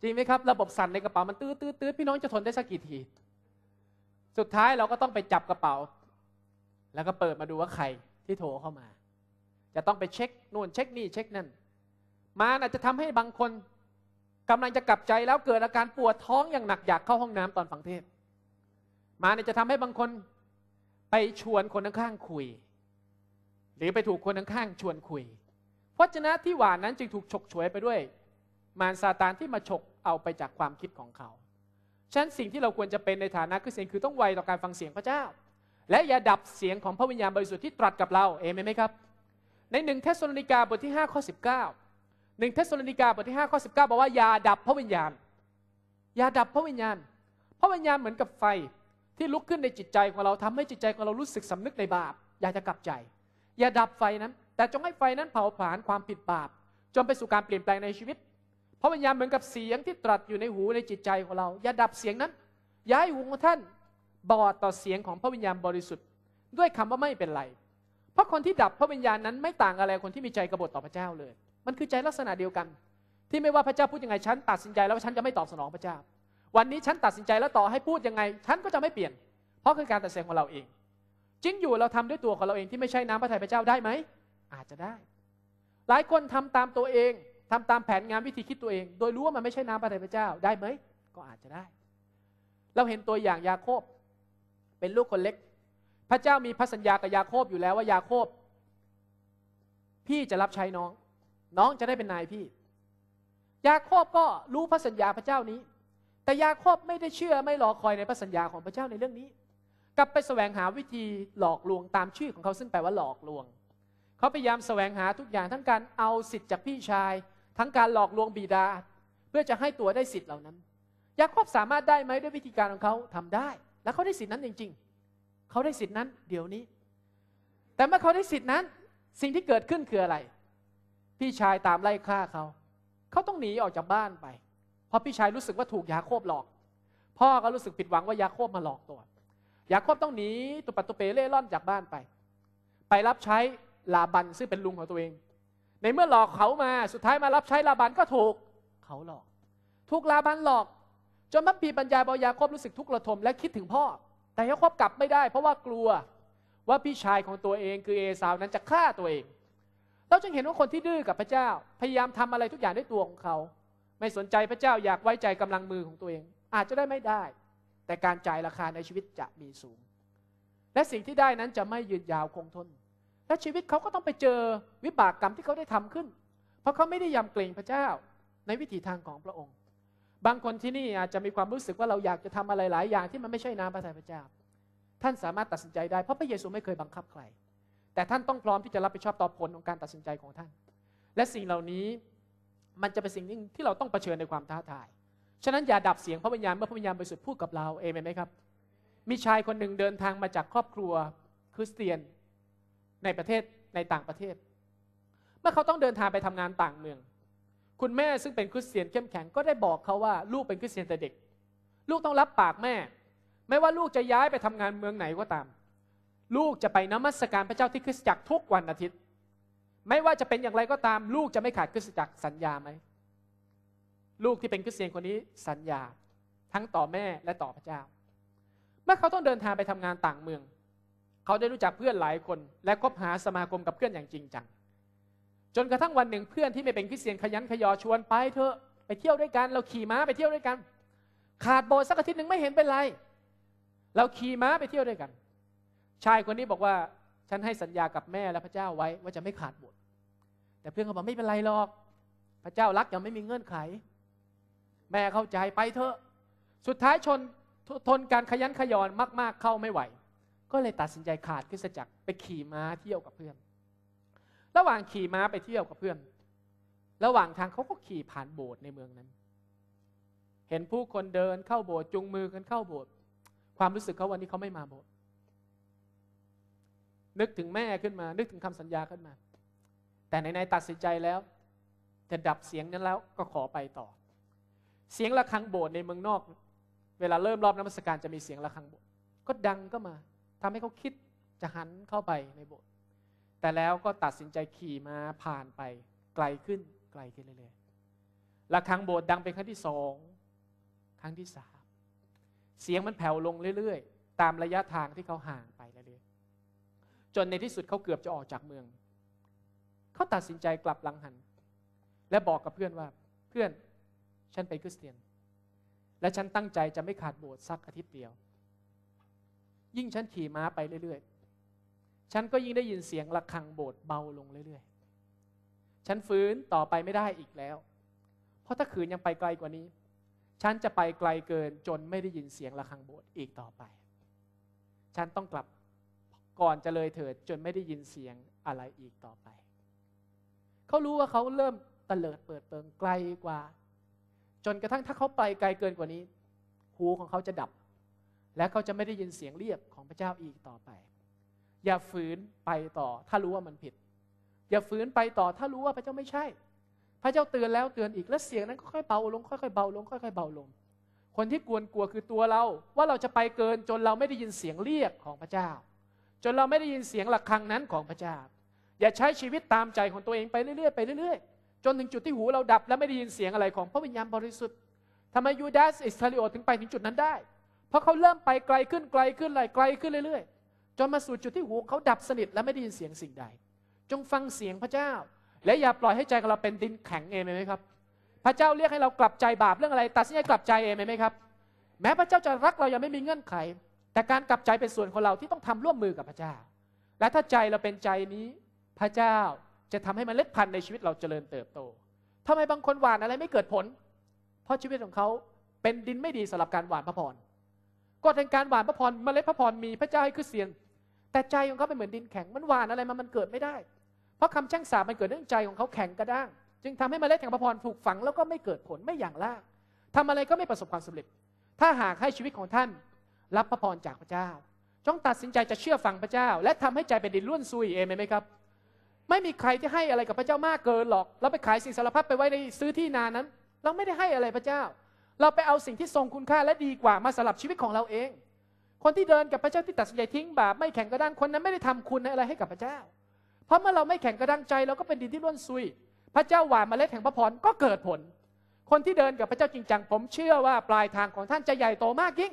จริงไหมครับ ระบบสั่นในกระเป๋ามันตื้อตื้อพี่น้องจะทนได้สักกี่ที สุดท้ายเราก็ต้องไปจับกระเป๋า แล้วก็เปิดมาดูว่าใครที่โทรเข้ามา จะต้องไปเช็คนู่นเช็คนี่เช็คนั่นมันอาจจะทำให้บางคนกำลังจะกลับใจแล้วเกิดอาการปวดท้องอย่างหนักอยากเข้าห้องน้ำตอนฟังเทศมาเนี่ยจะทำให้บางคนไปชวนคนข้างๆคุย หรือไปถูกคนข้างๆชวนคุยเพราะฉะนั้นที่หวานนั้นจึงถูกฉกฉวยไปด้วย มารซาตานที่มาฉกเอาไปจากความคิดของเขา ฉะนั้นสิ่งที่เราควรจะเป็นในฐานะคริสเตียนคือต้องไวต่อการฟังเสียงพระเจ้า และอย่าดับเสียงของพระวิญญาณบริสุทธิ์ที่ตรัสกับเรา เอเมนไหมครับ ในหนึ่งเทสโลนิกาบทที่5ข้อ19หนึ่งเทสโลนิกาบทที่5ข้อ19บอกว่าอย่าดับพระวิญญาณ อย่าดับพระวิญญาณ พระวิญญาณเหมือนกับไฟที่ลุกขึ้นในจิตใจของเราทำให้จิตใจของเรารู้สึกสำนึกในบาป อยากจะกลับใจ อย่าดับไฟนั้น แต่จงให้ไฟนั้นเผาผลาญความผิดบาปจนไปสู่การเปลี่ยนแปลงในชีวิตพระวิญญาณเหมือนกับเสียงที่ตรัสอยู่ในหูในจิตใจของเรา อย่าดับเสียงนั้น ย้ายหูของท่านบอดต่อเสียงของพระวิญญาณบริสุทธิ์ด้วยคำว่าไม่เป็นไร เพราะคนที่ดับพระวิญญาณนั้น ไม่ต่างอะไรคนที่มีใจกบฏต่อพระเจ้าเลย มันคือใจลักษณะเดียวกัน ที่ไม่ว่าพระเจ้าพูดยังไงฉันตัดสินใจ แล้วว่าฉันจะไม่ตอบสนองพระเจ้า วันนี้ฉันตัดสินใจแล้วต่อให้พูดยังไงฉันก็จะไม่เปลี่ยน เพราะคือการตัดสินของเราเอง จริงอยู่เราทำด้วยตัวของเราเองที่ไม่ใช่น้ำพระทัยพระเจ้าได้ไหม อาจจะได้ หลายคนทำตามตัวเองทำตามแผนงานวิธีคิดตัวเอง โดยรู้ว่ามันไม่ใช่น้ำพระทัยพระเจ้าได้ไหมก็อาจจะได้ เราเห็นตัวอย่างยาโคบ เป็นลูกคนเล็ก พระเจ้ามีพระสัญญากับยาโคบอยู่แล้วว่ายาโคบ พี่จะรับใช้น้อง น้องจะได้เป็นนายพี่ ยาโคบก็รู้พระสัญญาพระเจ้านี้ แต่ยาโคบไม่ได้เชื่อไม่รอคอยในพระสัญญาของพระเจ้าในเรื่องนี้ กลับไปแสวงหาวิธีหลอกลวงตามชื่อของเขาซึ่งแปลว่าหลอกลวง เขาพยายามแสวงหาทุกอย่างทั้งการเอาสิทธิ์จากพี่ชายทั้งการหลอกลวงบิดา เพื่อจะให้ตัวได้สิทธิ์เหล่านั้นยาคอบสามารถได้ไหมด้วยวิธีการของเขาทำได้ และเขาได้สิทธินั้นจริง ๆเขาได้สิทธินั้น เดี๋ยวนี้ แต่เมื่อเขาได้สิทธินั้นสิ่งที่เกิดขึ้นคืออะไร พี่ชายตามไล่ฆ่าเขาเขาต้องหนีออกจากบ้านไป เพราะพี่ชายรู้สึกว่าถูกยาโคบหลอก พ่อก็รู้สึกผิดหวังว่ายาโคบมาหลอกตัวยาโคบต้องหนีตุปัตตุเปเล่ล่อนจากบ้านไปไปรับใช้ลาบันซึ่งเป็นลุงของตัวเองในเมื่อหลอกเขามาสุดท้ายมารับใช้ลาบันก็ถูก เขาหลอกถูกลาบันหลอกจนมัมพีปัญญาบอยาคบรู้สึกทุกข์ระทมและคิดถึงพ่อแต่ยาคบกลับไม่ได้ เพราะว่ากลัวว่าพี่ชายของตัวเองคือเอสาวนั้นจะฆ่าตัวเองเราจึงเห็นว่าคนที่ดื้อกับพระเจ้าพยายามทำอะไรทุกอย่างด้วยตัวของเขา ไม่สนใจพระเจ้าอยากไว้ใจกำลังมือของตัวเอง อาจจะได้ไม่ได้ แต่การจ่ายราคาในชีวิตจะมีสูง และสิ่งที่ได้นั้นจะไม่ยืนยาวคงทนและชีวิตเขาก็ต้องไปเจอวิบากกรรมที่เขาได้ทำขึ้น เพราะเขาไม่ได้ยำเกรงพระเจ้าในวิถีทางของพระองค์ บางคนที่นี่อาจจะมีความรู้สึกว่าเราอยากจะทำอะไรหลายอย่างที่มันไม่ใช่น้ำพระทัยพระเจ้าท่านสามารถตัดสินใจได้เพราะพระเยซูไม่เคยบังคับใคร แต่ท่านต้องพร้อมที่จะรับผิดชอบต่อผลของการตัดสินใจของท่าน และสิ่งเหล่านี้มันจะเป็นสิ่งที่เราต้องเผชิญในความท้าทาย ฉะนั้นอย่าดับเสียงพระวิญญาณเมื่อพระวิญญาณบริสุทธิ์พูดกับเราเอเมนไหมครับ มีชายคนหนึ่งเดินทางมาจากครอบครัวคริสเตียนในประเทศในต่างประเทศ เมื่อเขาต้องเดินทางไปทำงานต่างเมือง คุณแม่ซึ่งเป็นคริสเตียนเข้มแข็ง ก็ได้บอกเขาว่า ลูกเป็นคริสเตียนแต่เด็ก ลูกต้องรับปากแม่ ไม่ว่าลูกจะย้ายไปทำงานเมืองไหนก็ตาม ลูกจะไปนมัสการพระเจ้าที่คริสตจักรทุกวันอาทิตย์ ไม่ว่าจะเป็นอย่างไรก็ตาม ลูกจะไม่ขาดคริสตจักรสัญญาไหมลูกที่เป็นคริสเตียนคนนี้สัญญาทั้งต่อแม่และต่อพระเจ้า เมื่อเขาต้องเดินทางไปทำงานต่างเมืองเขาได้รู้จักเพื่อนหลายคนและคบหาสมาคมกับเพื่อนอย่างจริงจัง จนกระทั่งวันหนึ่งเพื่อนที่ไม่เป็นคริสเตียนขยันขยอชวนไปเถอะ ไปเที่ยวด้วยกัน เราขี่ม้าไปเที่ยวด้วยกัน ขาดโบสถ์สักอาทิตย์หนึ่งไม่เห็นเป็นไร เราขี่ม้าไปเที่ยวด้วยกัน ชายคนนี้บอกว่าฉันให้สัญญากับแม่และพระเจ้าไว้ว่าจะไม่ขาดโบสถ์แต่เพื่อนเขาบอกไม่เป็นไรหรอก พระเจ้ารักยังไม่มีเงื่อนไข แม่เข้าใจไปเถอะ สุดท้ายชนทนการขยันขยอนมากๆเข้าไม่ไหวก็เลยตัดสินใจขาดคริสตจักรไปขี่ม้าเที่ยวกับเพื่อน ระหว่างขี่ม้าไปเที่ยวกับเพื่อน ระหว่างทางเขาก็ขี่ผ่านโบสถ์ในเมืองนั้น เห็นผู้คนเดินเข้าโบสถ์จุงมือกันเข้าโบสถ์ความรู้สึกเขาวันนี้เขาไม่มาโบสถ์นึกถึงแม่ขึ้นมานึกถึงคำสัญญาขึ้นมา แต่ในในตัดสินใจแล้ว จะดับเสียงนั้นแล้วก็ขอไปต่อ เสียงะระฆังโบสถ์ในเมืองนอก เวลาเริ่มรอบน้ำมศการจะมีเสียงะระฆังโบสถ์ก็ดังก็มาทำให้เขาคิดจะหันเข้าไปในโบสถ์ แต่แล้วก็ตัดสินใจขี่มาผ่านไป ไกลขึ้นไกลขึ้นเรื่อยๆระฆังโบสถ์ดังเป็นครั้งที่สองครั้งที่สามเสียงมันแผ่วลงเรื่อยๆ ตามระยะทางที่เขาห่างไปเรื่อยๆ จนในที่สุดเขาเกือบจะออกจากเมือง เขาตัดสินใจกลับหลังหัน และบอกกับเพื่อนว่าเพื่อนฉันเป็นคริสเตียน และฉันตั้งใจจะไม่ขาดโบสถ์สักอาทิตย์เดียวยิ่งฉันขี่ม้าไปเรื่อยๆ ฉันก็ยิ่งได้ยินเสียงะระฆังโบสถ์เบาลงเรื่อยๆ ฉันฟื้นต่อไปไม่ได้อีกแล้ว เพราะถ้าขืนยังไปไกลกว่านี้ ฉันจะไปไกลเกินจนไม่ได้ยินเสียงะระฆังโบสถ์อีกต่อไป ฉันต้องกลับก่อนจะเลยเถิด จนไม่ได้ยินเสียงอะไรอีกต่อไป เขารู้ว่าเขาเริ่มตะเลิดเปิดเปิงไกลกว่า จนกระทั่งถ้าเขาไปไกลเกินกว่านี้หูของเขาจะดับและเขาจะไม่ได้ยินเสียงเรียกของพระเจ้าอีกต่อไป อย่าฝืนไปต่อ ถ้ารู้ว่ามันผิด อย่าฝืนไปต่อถ้ารู้ว่าพระเจ้าไม่ใช่ พระเจ้าเตือนแล้วเตือนอีก และเสียงนั้นค่อยเบาลงค่อยๆเบาลงค่อยๆเบาลง คนที่กวนกลัวคือตัวเรา ว่าเราจะไปเกินจนเราไม่ได้ยินเสียงเรียกของพระเจ้า จนเราไม่ได้ยินเสียงหลักคังนั้นของพระเจ้า อย่าใช้ชีวิตตามใจของตัวเองไปเรื่อยๆไปเรื่อย ๆ จนถึงจุดที่หู เราดับและไม่ได้ยินเสียงอะไรของพระวิญญาณบริสุทธิ์ทำไมยูดาสอิสคาริโอถึงไปถึงจุดนั้นได้เพราะเขาเริ่มไปไกลขึ้นไกลขึ้นไกลไกลขึ้นเรื่อย ๆ จน มาสู่ จุดที่หูเขาดับสนิทและไม่ได้ยินเสียงสิ่งใด จงฟังเสียงพระเจ้า และอย่าปล่อยให้ใจของเราเป็นดินแข็งเองไหมครับ พระเจ้าเรียกให้เรากลับใจบาปเรื่องอะไร ตัดสินใจกลับใจเองไหมครับ แม้พระเจ้าจะรักเรายังไม่มีเงื่อนไข แต่การกลับใจเป็นส่วนของเราที่ต้องทำร่วมมือกับพระเจ้า และถ้าใจเราเป็นใจนี้ พระเจ้าจะทำให้มันเล็ดพันธุ์ในชีวิตเราเจริญเติบโต ทำไมบางคนหวานอะไรไม่เกิดผล เพราะชีวิตของเขาเป็นดินไม่ดีสำหรับการหวานพระพรกฎแห่งการหวานพระพรเมล็ด พระพรมี พระเจ้าให้คือเสียงแต่ใจของเขาเป็นเหมือนดินแข็งมันหวานอะไรมามันเกิดไม่ได้ เพราะคำแช่งสาบมันเกิดเนื่องใจของเขาแข็งกระด้างจึงทำให้เมล็ดแห่งพระพรถูกฝัง แล้วก็ไม่เกิดผลไม่อย่างล่าทำอะไรก็ไม่ประสบความสำเร็จ ถ้าหากให้ชีวิตของท่าน รับพระพรจากพระเจ้าจงตัดสินใจจะเชื่อฟังพระเจ้า และทำให้ใจเป็นดินร่วนซุยเองไหมครับ ไม่มีใครที่ให้อะไรกับพระเจ้ามากเกินหรอก เราไปขายสิ่งสารพัดไปไว้ในซื้อที่นานั้น เราไม่ได้ให้อะไรพระเจ้าเราไปเอาสิ่งที่ทรงคุณค่าและดีกว่ามาสลับชีวิตของเราเอง คนที่เดินกับพระเจ้าที่ตัดสินใจทิ้งบาปไม่แข็งกระด้างคนนั้นไม่ได้ทำคุณอะไรให้กับพระเจ้า เพราะเมื่อเราไม่แข็งกระด้างใจเราก็เป็นดินที่ร่วนซุย พระเจ้าหว่านเมล็ดแห่งพระพรก็เกิดผล คนที่เดินกับพระเจ้าจริงจังผมเชื่อว่าปลายทางของท่านจะใหญ่โตมากยิ่ง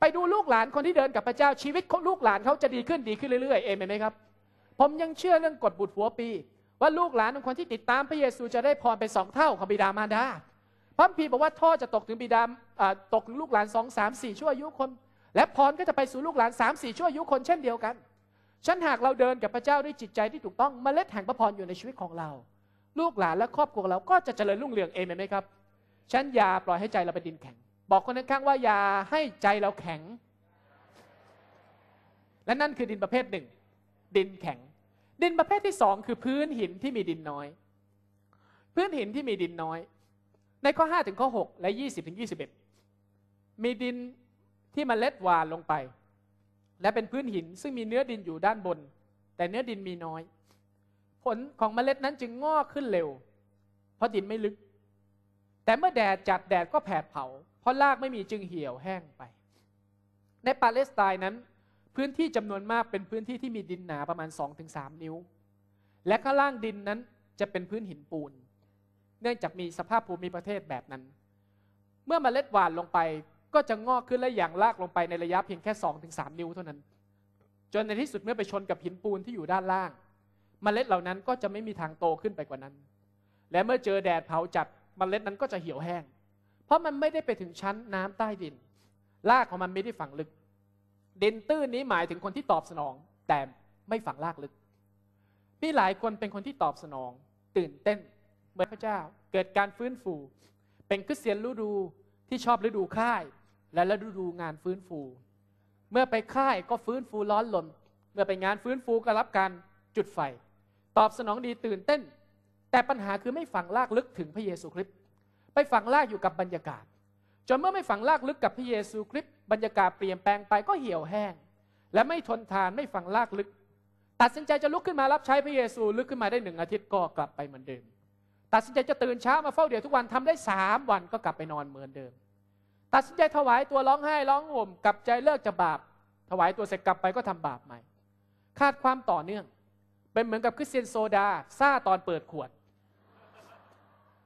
ไปดูลูกหลานคนที่เดินกับพระเจ้าชีวิตลูกหลานเขาจะดีขึ้นดีขึ้นเรื่อย ๆ เองไหมครับ ผมยังเชื่อเรื่องกฎบุตรหัวปี ว่าลูกหลานของคนที่ติดตามพระเยซูจะได้พรไปสองเท่าของบิดามารดาพระพีบอกว่าโทษจะตกถึงบิดาตกถึงลูกหลานสองสามสี่ชั่วอายุคน และพรก็จะไปสู่ลูกหลานสามสี่ชั่วอายุคนเช่นเดียวกันฉันหากเราเดินกับพระเจ้าด้วยจิตใจที่ถูกต้องมเมล็ดแห่งพระพรอยู่ในชีวิตของเรา ลูกหลานและครอบครัวเราก็จะเจริญรุ่งเรืองเองไหมครับฉันอย่าปล่อยให้ใจเราไปดินแข็ง บอกคนข้างๆว่าอย่าให้ใจเราแข็ง และนั่นคือดินประเภทหนึ่ง ดินแข็ง ดินประเภทที่สองคือพื้นหินที่มีดินน้อย พื้นหินที่มีดินน้อยในข้อ 5 ถึงข้อ 6 และ 20 ถึง 21 มีดินที่มเมล็ดหวานลงไป และเป็นพื้นหินซึ่งมีเนื้อดินอยู่ด้านบน แต่เนื้อดินมีน้อย ผลของมเมล็ดนั้นจึงงอกขึ้นเร็ว เพราะดินไม่ลึก แต่เมื่อแดดจัดแดดก็แผดเผา เพราะรากไม่มีจึงเหี่ยวแห้งไป ในปาเลสไตน์นั้น พื้นที่จำนวนมากเป็นพื้นที่ที่มีดินหนาประมาณ2-3นิ้ว และข้างล่างดินนั้นจะเป็นพื้นหินปูนเนื่องจากมีสภาพภูมิประเทศแบบนั้น เมื่อมเมล็ดหวานลงไปก็จะงอกขึ้นและอย่างลากลงไปในระยะเพียงแค่2สนิ้วเท่านั้น จนในที่สุดเมื่อไปชนกับหินปูนที่อยู่ด้านล่างมเมล็ดเหล่านั้นก็จะไม่มีทางโตขึ้นไปกว่านั้น และเมื่อเจอแดดเผาจัดมเมล็ดนั้นก็จะเหี่ยวแห้ง เพราะมันไม่ได้ไปถึงชั้นน้ำใต้ดินรากของมันไม่ได้ฝังลึก เดนตื้นนี้หมายถึงคนที่ตอบสนอง แต่ไม่ฝังรากลึก มีหลายคนเป็นคนที่ตอบสนอง ตื่นเต้นเหมือนพระเจ้าเกิดการฟื้นฟู เป็นคริสเตียนฤดูที่ชอบฤดูค่าย และฤดูงานฟื้นฟู เมื่อไปค่ายก็ฟื้นฟูร้อนลนเมื่อไปงานฟื้นฟูก็รับการจุดไฟ ตอบสนองดีตื่นเต้น แต่ปัญหาคือไม่ฝังลากลึกถึงพระเยซูคริสต์ ไปฝังลากอยู่กับบรรยากาศ จนเมื่อไม่ฝังลากลึกกับพระเยซูคริสต์บรรยากาศเปลี่ยนแปลงไปก็เหี่ยวแห้ง และไม่ทนทานไม่ฝังลากลึก ตัดสินใจจะลุกขึ้นมารับใช้พระเยซูลึกขึ้นมาได้หนึ่งอาทิตย์ก็กลับไปเหมือนเดิมตัดสินใจจะตื่นเช้ามาเฝ้าเดี่ยวทุกวัน ทำได้สามวันก็กลับไปนอนเหมือนเดิม ตัดสินใจถวายตัวร้องไห้ร้องห่มกลับใจเลิกจะบาปถวายตัวเสร็จกลับไปก็ทำบาปใหม่คาดความต่อเนื่อง เป็นเหมือนกับคริสเตียนโซดาซ่าตอนเปิดขวด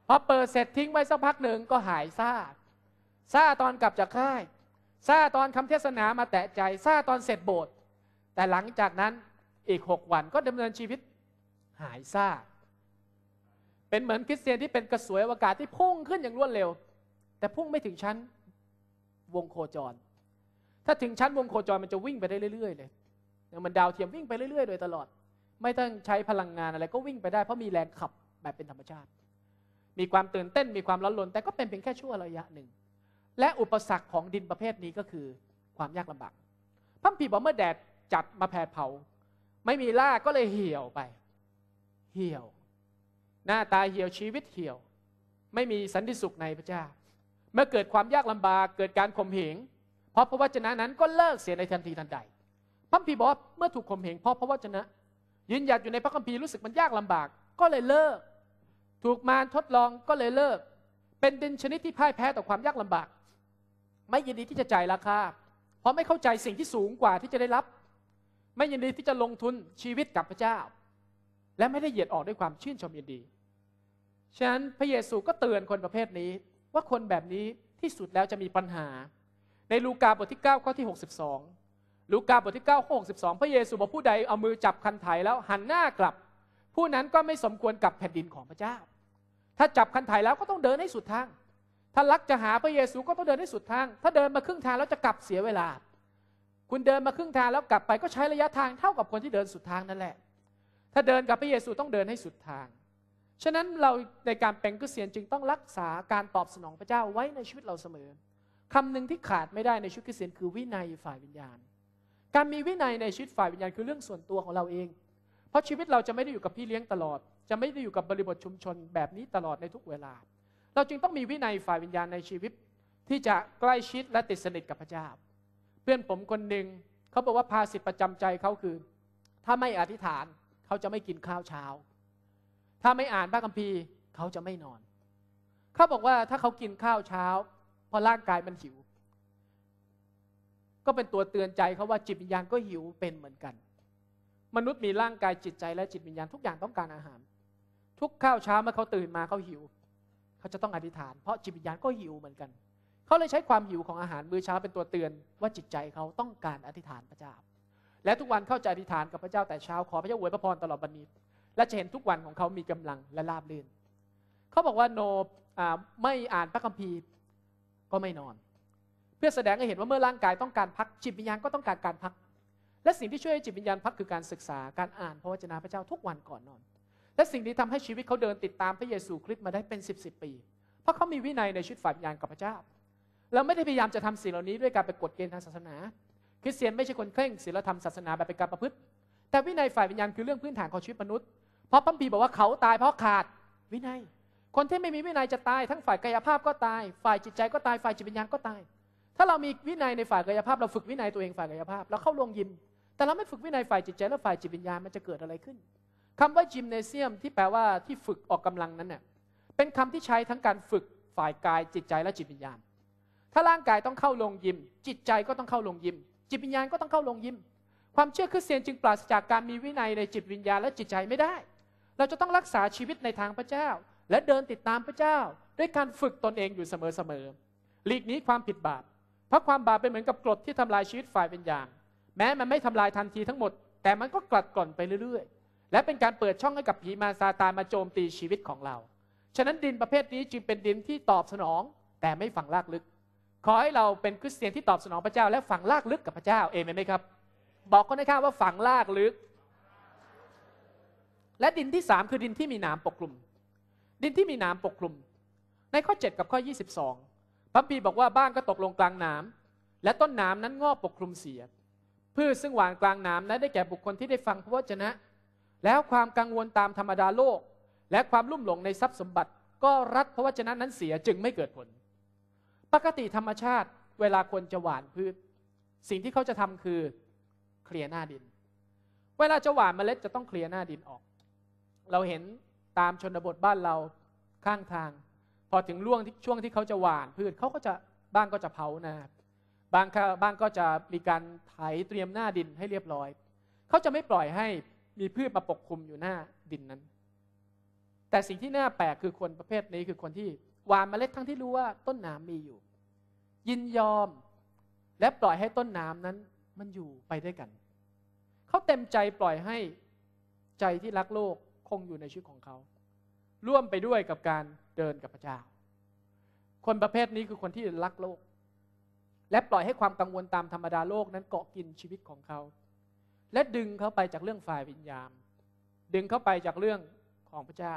พอเปิดเสร็จทิ้งไว้สักพักหนึ่งก็หายซ่าซ่าตอนกลับจากค่ายซาตอนคำเทศนามาแตะใจซาตอนเสร็จโบสถ์แต่หลังจากนั้นอีกหกวันก็ดำเนินชีวิต หายซาเป็นเหมือนคริสเตียนที่เป็นกระสวยอากาศที่พุ่งขึ้นอย่างรวดเร็ว แต่พุ่งไม่ถึงชั้นวงโคจร ถ้าถึงชั้นวงโคจรมันจะวิ่งไปได้เรื่อยๆเลยมันดาวเทียมวิ่งไปเรื่อยๆ โดยตลอด ไม่ต้องใช้พลังงานอะไรก็วิ่งไปได้ เพราะมีแรงขับแบบเป็นธรรมชาติ มีความตื่นเต้นมีความร้อนรนแต่ก็เป็นเพียงแค่ชั่วระยะหนึ่ง และอุปสรรคของดินประเภทนี้ก็คือความยากลำบากพัมพีบอกเมื่อแดดจัดมาแผดเผาไม่มีลากก็เลยเหี่ยวไปเหี่ยวหน้าตาเหี่ยวชีวิตเหี่ยว ไม่มีสันติสุขในพระเจ้า เมื่อเกิดความยากลำบาก เกิดการข่มเหง เพราะพระวจนะนั้นก็เลิกเสียในทันทีทันใด พระพีบอกเมื่อถูกข่มเหงเพราะพระวจนะ ยืนหยัดอยู่ในพระคัมภีร์รู้สึกมันยากลำบาก ก็เลยเลิก ถูกมารทดลองก็เลยเลิก เป็นดินชนิดที่พ่ายแพ้ต่อความยากลำบาก ไม่ยินดีที่จะจ่ายราคาเพราะไม่เข้าใจสิ่งที่สูงกว่าที่จะได้รับ ไม่ยินดีที่จะลงทุนชีวิตกับพระเจ้า และไม่ได้เหยียดออกด้วยความชื่นชมยินดีฉะนั้นพระเยซูก็เตือนคนประเภทนี้ ว่าคนแบบนี้ที่สุดแล้วจะมีปัญหา ในลูกาบทที่9ข้อที่ 62 ลูกาบทที่9ข้อ62 พระเยซูบอกผู้ใดเอามือจับคันไถแล้วหันหน้ากลับ ผู้นั้นก็ไม่สมควร กับแผ่นดินของพระเจ้า ถ้าจับคันไถแล้วก็ต้องเดินให้สุดทางถ้าลักจะหาพระเยซูก็ต้องเดินให้สุดทาง ถ้าเดินมาครึ่งทางแล้วจะกลับเสียเวลา คุณเดินมาครึ่งทางแล้วกลับไปก็ใช้ระยะทางเท่ากับคนที่เดินสุดทางนั่นแหละ ถ้าเดินกับพระเยซูต้องเดินให้สุดทางฉะนั้นเราในการเป็นกุเตียน จึงต้องรักษาการตอบสนองพระเจ้าไว้ในชีวิตเราเสมอคำหนึ่งที่ขาดไม่ได้ในชีวิตกุเตียนคือวินัยฝ่ายวิญญาณ การมีวินัยในชีวิตฝ่ายวิญญาณคือเรื่องส่วนตัวของเราเอง เพราะชีวิตเราจะไม่ได้อยู่กับพี่เลี้ยงตลอด จะไม่ได้อยู่กับบริบทชุมชนแบบนี้ตลอดในทุกเวลา เราจึงต้องมีวินัยฝ่ายวิญญาณในชีวิต ที่จะใกล้ชิดและติดสนิทกับพระเจ้าเพื่อนผมคนหนึ่งเขาบอกว่า ภาษิตประจำใจเขาคือ ถ้าไม่อธิษฐานเขาจะไม่กินข้าวเช้าถ้าไม่อ่านพระคัมภีร์เขาจะไม่นอน เขาบอกว่าถ้าเขากินข้าวเช้าพอร่างกายมันหิว ก็เป็นตัวเตือนใจเขาว่าจิตวิญญาณก็หิวเป็นเหมือนกัน มนุษย์มีร่างกายจิตใจและจิตวิญญาณทุกอย่างต้องการอาหาร ทุกข้าวเช้าเมื่อเขาตื่นมาเขาหิว เขาจะต้องอธิษฐานเพราะจิตวิญญาณก็หิวเหมือนกัน เขาเลยใช้ความหิวของอาหารมื้อเช้าเป็นตัวเตือน ว่าจิตใจเขาต้องการอธิษฐานพระเจ้า และทุกวันเข้าใจอธิษฐานกับพระเจ้าแต่เช้าขอพระเจ้าอวยพระพรตลอดวันนี้และจะเห็นทุกวันของเขามีกำลังและราบรื่นเขาบอกว่าโนไม่อ่านพระคัมภีร์ก็ไม่นอน เพื่อแสดงให้เห็นว่าเมื่อร่างกายต้องการพักจิตวิญญาณก็ต้องการการพัก และสิ่งที่ช่วยให้จิตวิญญาณพักคือการศึกษาการอ่านพระวจนะพระเจ้าทุกวันก่อนนอน และสิ่งที่ทำให้ชีวิตเขาเดินติดตามพระเยซูคริสต์มาได้เป็นสิบสิบปี เพราะเขามีวินัยในชีวิตฝ่ายวิญญาณกับพระเจ้าเราไม่ได้พยายามจะทำสิ่งเหล่านี้ด้วยการไปกดเกณฑ์ทางศาสนา คริสเตียนไม่ใช่คนเคร่งศีลธรรมศาสนาแบบเป็นการประพฤติ แต่วินัยฝ่ายวิญญาณคือเรื่องพื้นฐานของชีวิตมนุษย์เพราะพระพีบอกว่าเขาตายเพราะขาดวินัย คนที่ไม่มีวินัยจะตาย ทั้งฝ่ายกายภาพก็ตาย ฝ่ายจิตใจก็ตายฝ่ายจิตวิญญาณก็ตาย ถ้าเรามีวินัยในฝ่ายกายภาพเราฝึกวินัยตัวเองฝ่ายกายภาพเราเข้าลงยิม แต่เราไม่ฝึกวินัยฝ่ายจิตใจและฝ่ายจิตวิญญาณมันจะเกิดอะไรขึ้น คำว่ายิมเนเซียมที่แปลว่าที่ฝึกออกกำลังนั้นเนี่ยเป็นคำที่ใช้ทั้งการฝึกฝ่ายกายจิตใจและจิตวิญญาณถ้าร่างกายต้องเข้าลงยิม จิตใจก็ต้องเข้าลงยิม จิตวิญญาณก็ต้องเข้าลงยิมความเชื่อคริสเตียนจึงปราศจากการมีวินัยในจิตวิญญาณและจิตใจไม่ได้เราจะต้องรักษาชีวิตในทางพระเจ้า และเดินติดตามพระเจ้าด้วยการฝึกตนเองอยู่เสมอๆหลีกนี้ความผิดบาปเพราะความบาปเป็นเหมือนกับกรดที่ทำลายชีวิตฝ่ายเป็นอย่างแม้มันไม่ทำลายทันทีทั้งหมด แต่มันก็กลัดกล่อนไปเรื่อย ๆ และเป็นการเปิดช่องให้กับผีมาซาตานมาโจมตีชีวิตของเรา ฉะนั้นดินประเภทนี้จึงเป็นดินที่ตอบสนองแต่ไม่ฝังรากลึก ขอให้เราเป็นคริสเตียนที่ตอบสนองพระเจ้าและฝังรากลึกกับพระเจ้าเองไหมครับ บอกคนในข้าว่าฝังรากลึกและดินที่ 3 คือดินที่มีหนามปกคลุม ดินที่มีหนามปกคลุม ในข้อ7กับข้อ22พัมพีบอกว่าบ้างก็ตกลงกลาง้นาและต้น้นานั้นงอกปกคลุมเสีย พืชซึ่งหวานกลางน้ำนั้นได้แก่บุคคลที่ได้ฟังพระวจนะ แล้วความกังวลตามธรรมดาโลก และความลุ่มหลงในทรัพย์สมบัติ ก็รัดพระวจนะนั้นเสียจึงไม่เกิดผล ปกติธรรมชาติ เวลาคนจะหวานพืช สิ่งที่เขาจะทำคือ เคลียร์หน้าดิน เวลาจะหวานเมล็ดจะต้องเคลียร์หน้าดินออกเราเห็นตามชนบทบ้านเราข้างทาง พอถึงร่วงที่ช่วงที่เขาจะหว่านพืช เขาก็จะบ้างก็จะเผานาบางบ้างก็จะมีการไถเตรียมหน้าดินให้เรียบร้อย เขาจะไม่ปล่อยให้มีพืชมาปกคลุมอยู่หน้าดินนั้น แต่สิ่งที่น่าแปลกคือคนประเภทนี้คือคนที่หว่านเมล็ดทั้งที่รู้ว่าต้นน้ำมีอยู่ ยินยอมและปล่อยให้ต้นน้ำนั้นมันอยู่ไปด้วยกัน เขาเต็มใจปล่อยให้ใจที่รักโลกคงอยู่ในชีวิตของเขา ร่วมไปด้วยกับการเดินกับพระเจ้า คนประเภทนี้คือคนที่รักโลก และปล่อยให้ความกังวลตามธรรมดาโลกนั้นเกาะกินชีวิตของเขา และดึงเขาไปจากเรื่องฝ่ายวิญญาณ ดึงเขาไปจากเรื่องของพระเจ้า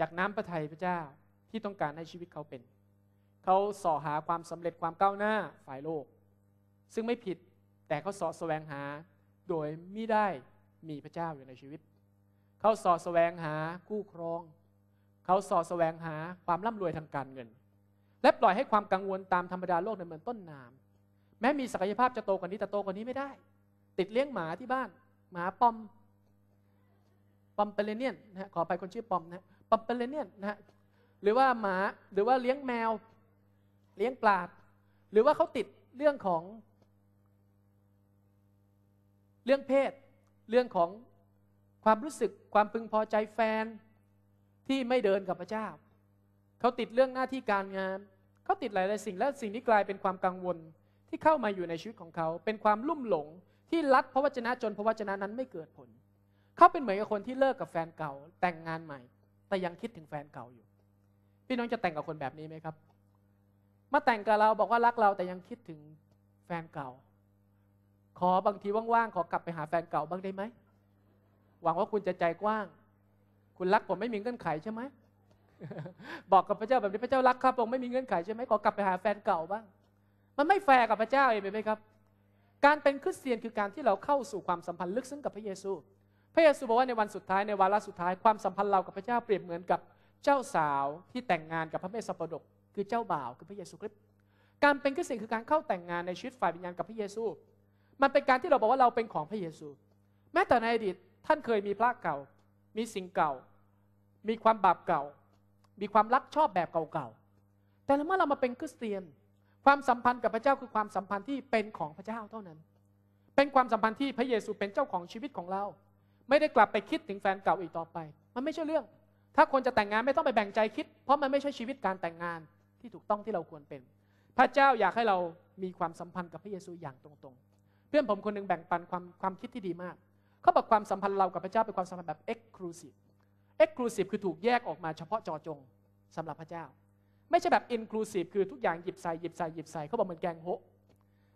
จากน้ำพระทัยพระเจ้าที่ต้องการให้ชีวิตเขาเป็น เขาส่อหาความสำเร็จความก้าวหน้าฝ่ายโลก ซึ่งไม่ผิด แต่เขาส่อแสวงหาโดยไม่ได้มีพระเจ้าอยู่ในชีวิตเขาสอดแสวงหาคู่ครอง เขาสอดแสวงหาความร่ำรวยทางการเงิน และปล่อยให้ความกังวลตามธรรมดาโลกในเมือนต้นน้ำแม้มีศักยภาพจะโตกว่านี้แต่โตกว่านี้ไม่ได้ ติดเลี้ยงหมาที่บ้าน หมาปอม ปอมเปเลเนียนนะขอไปคนชื่อปอมนะปอมเปเลเนียนนะหรือว่าหมา หรือว่าเลี้ยงแมว เลี้ยงปลา หรือว่าเขาติดเรื่องของเรื่องเพศ เรื่องของความรู้สึกความพึงพอใจแฟนที่ไม่เดินกับพระเจ้าเขาติดเรื่องหน้าที่การงาน เขาติดหลายยสิ่งและสิ่งนี้กลายเป็นความกังวลที่เข้ามาอยู่ในชีวิตของเขา เป็นความลุ่มหลงที่รัดพระวจนะจนพระวจนะนั้นไม่เกิดผล เขาเป็นเหมือนกับคนที่เลิกกับแฟนเก่าแต่งงานใหม่ แต่ยังคิดถึงแฟนเก่าอยู่ พี่น้องจะแต่งกับคนแบบนี้ไหมครับ มาแต่งกับเราบอกว่ารักเราแต่ยังคิดถึงแฟนเก่า ขอบางทีว่างๆขอกลับไปหาแฟนเก่าบ้างได้ไหมหวังว่าคุณจะใจกว้าง คุณรักผมไม่มีเงื่อนไขใช่ไหมบอกกับพระเจ้าแบบนี้พระเจ้ารักครับผมไม่มีเงื่อนไขใช่ไหมขอกลับไปหาแฟนเก่าบ้าง มันไม่แฟร์กับพระเจ้าเองไหมครับ การเป็นคริสเตียนคือการที่เราเข้าสู่ความสัมพันธ์ลึกซึ้งกับพระเยซู พระเยซูบอกว่าในวันสุดท้ายในวาระสุดท้ายความสัมพันธ์เรากับพระเจ้าเปรียบเหมือนกับเจ้าสาวที่แต่งงานกับพระเมสสปดกคือเจ้าบ่าวคือพระเยซูคริสต์การเป็นคริสเตียนคือการเข้าแต่งงานในชีวิตฝ่ายวิญญาณกับพระเยซู มันเป็นการที่เราบอกว่าเราเป็นของพระเยซู แม้แต่ในอดีตท่านเคยมีพระเก่า มีสิ่งเก่า มีความบาปเก่า มีความรักชอบแบบเก่าๆ แต่เมื่อเรามาเป็นคริสเตียน ความสัมพันธ์กับพระเจ้าคือความสัมพันธ์ที่เป็นของพระเจ้าเท่านั้น เป็นความสัมพันธ์ที่พระเยซูเป็นเจ้าของชีวิตของเรา ไม่ได้กลับไปคิดถึงแฟนเก่าอีกต่อไป มันไม่ใช่เรื่อง ถ้าคนจะแต่งงานไม่ต้องไปแบ่งใจคิด เพราะมันไม่ใช่ชีวิตการแต่งงานที่ถูกต้องที่เราควรเป็น พระเจ้าอยากให้เรามีความสัมพันธ์กับพระเยซูอย่างตรงๆ เพื่อนผมคนหนึ่งแบ่งปันความความคิดที่ดีมากเขาบอกความสัมพันธ์เรากับพระเจ้าเป็นความสัมพันธ์แบบ exclusive exclusive คือถูกแยกออกมาเฉพาะจอจงสำหรับพระเจ้า ไม่ใช่แบบ inclusive คือทุกอย่างหยิบใส่หยิบใส่หยิบใส่เขาบอกเหมือนแกงโฮ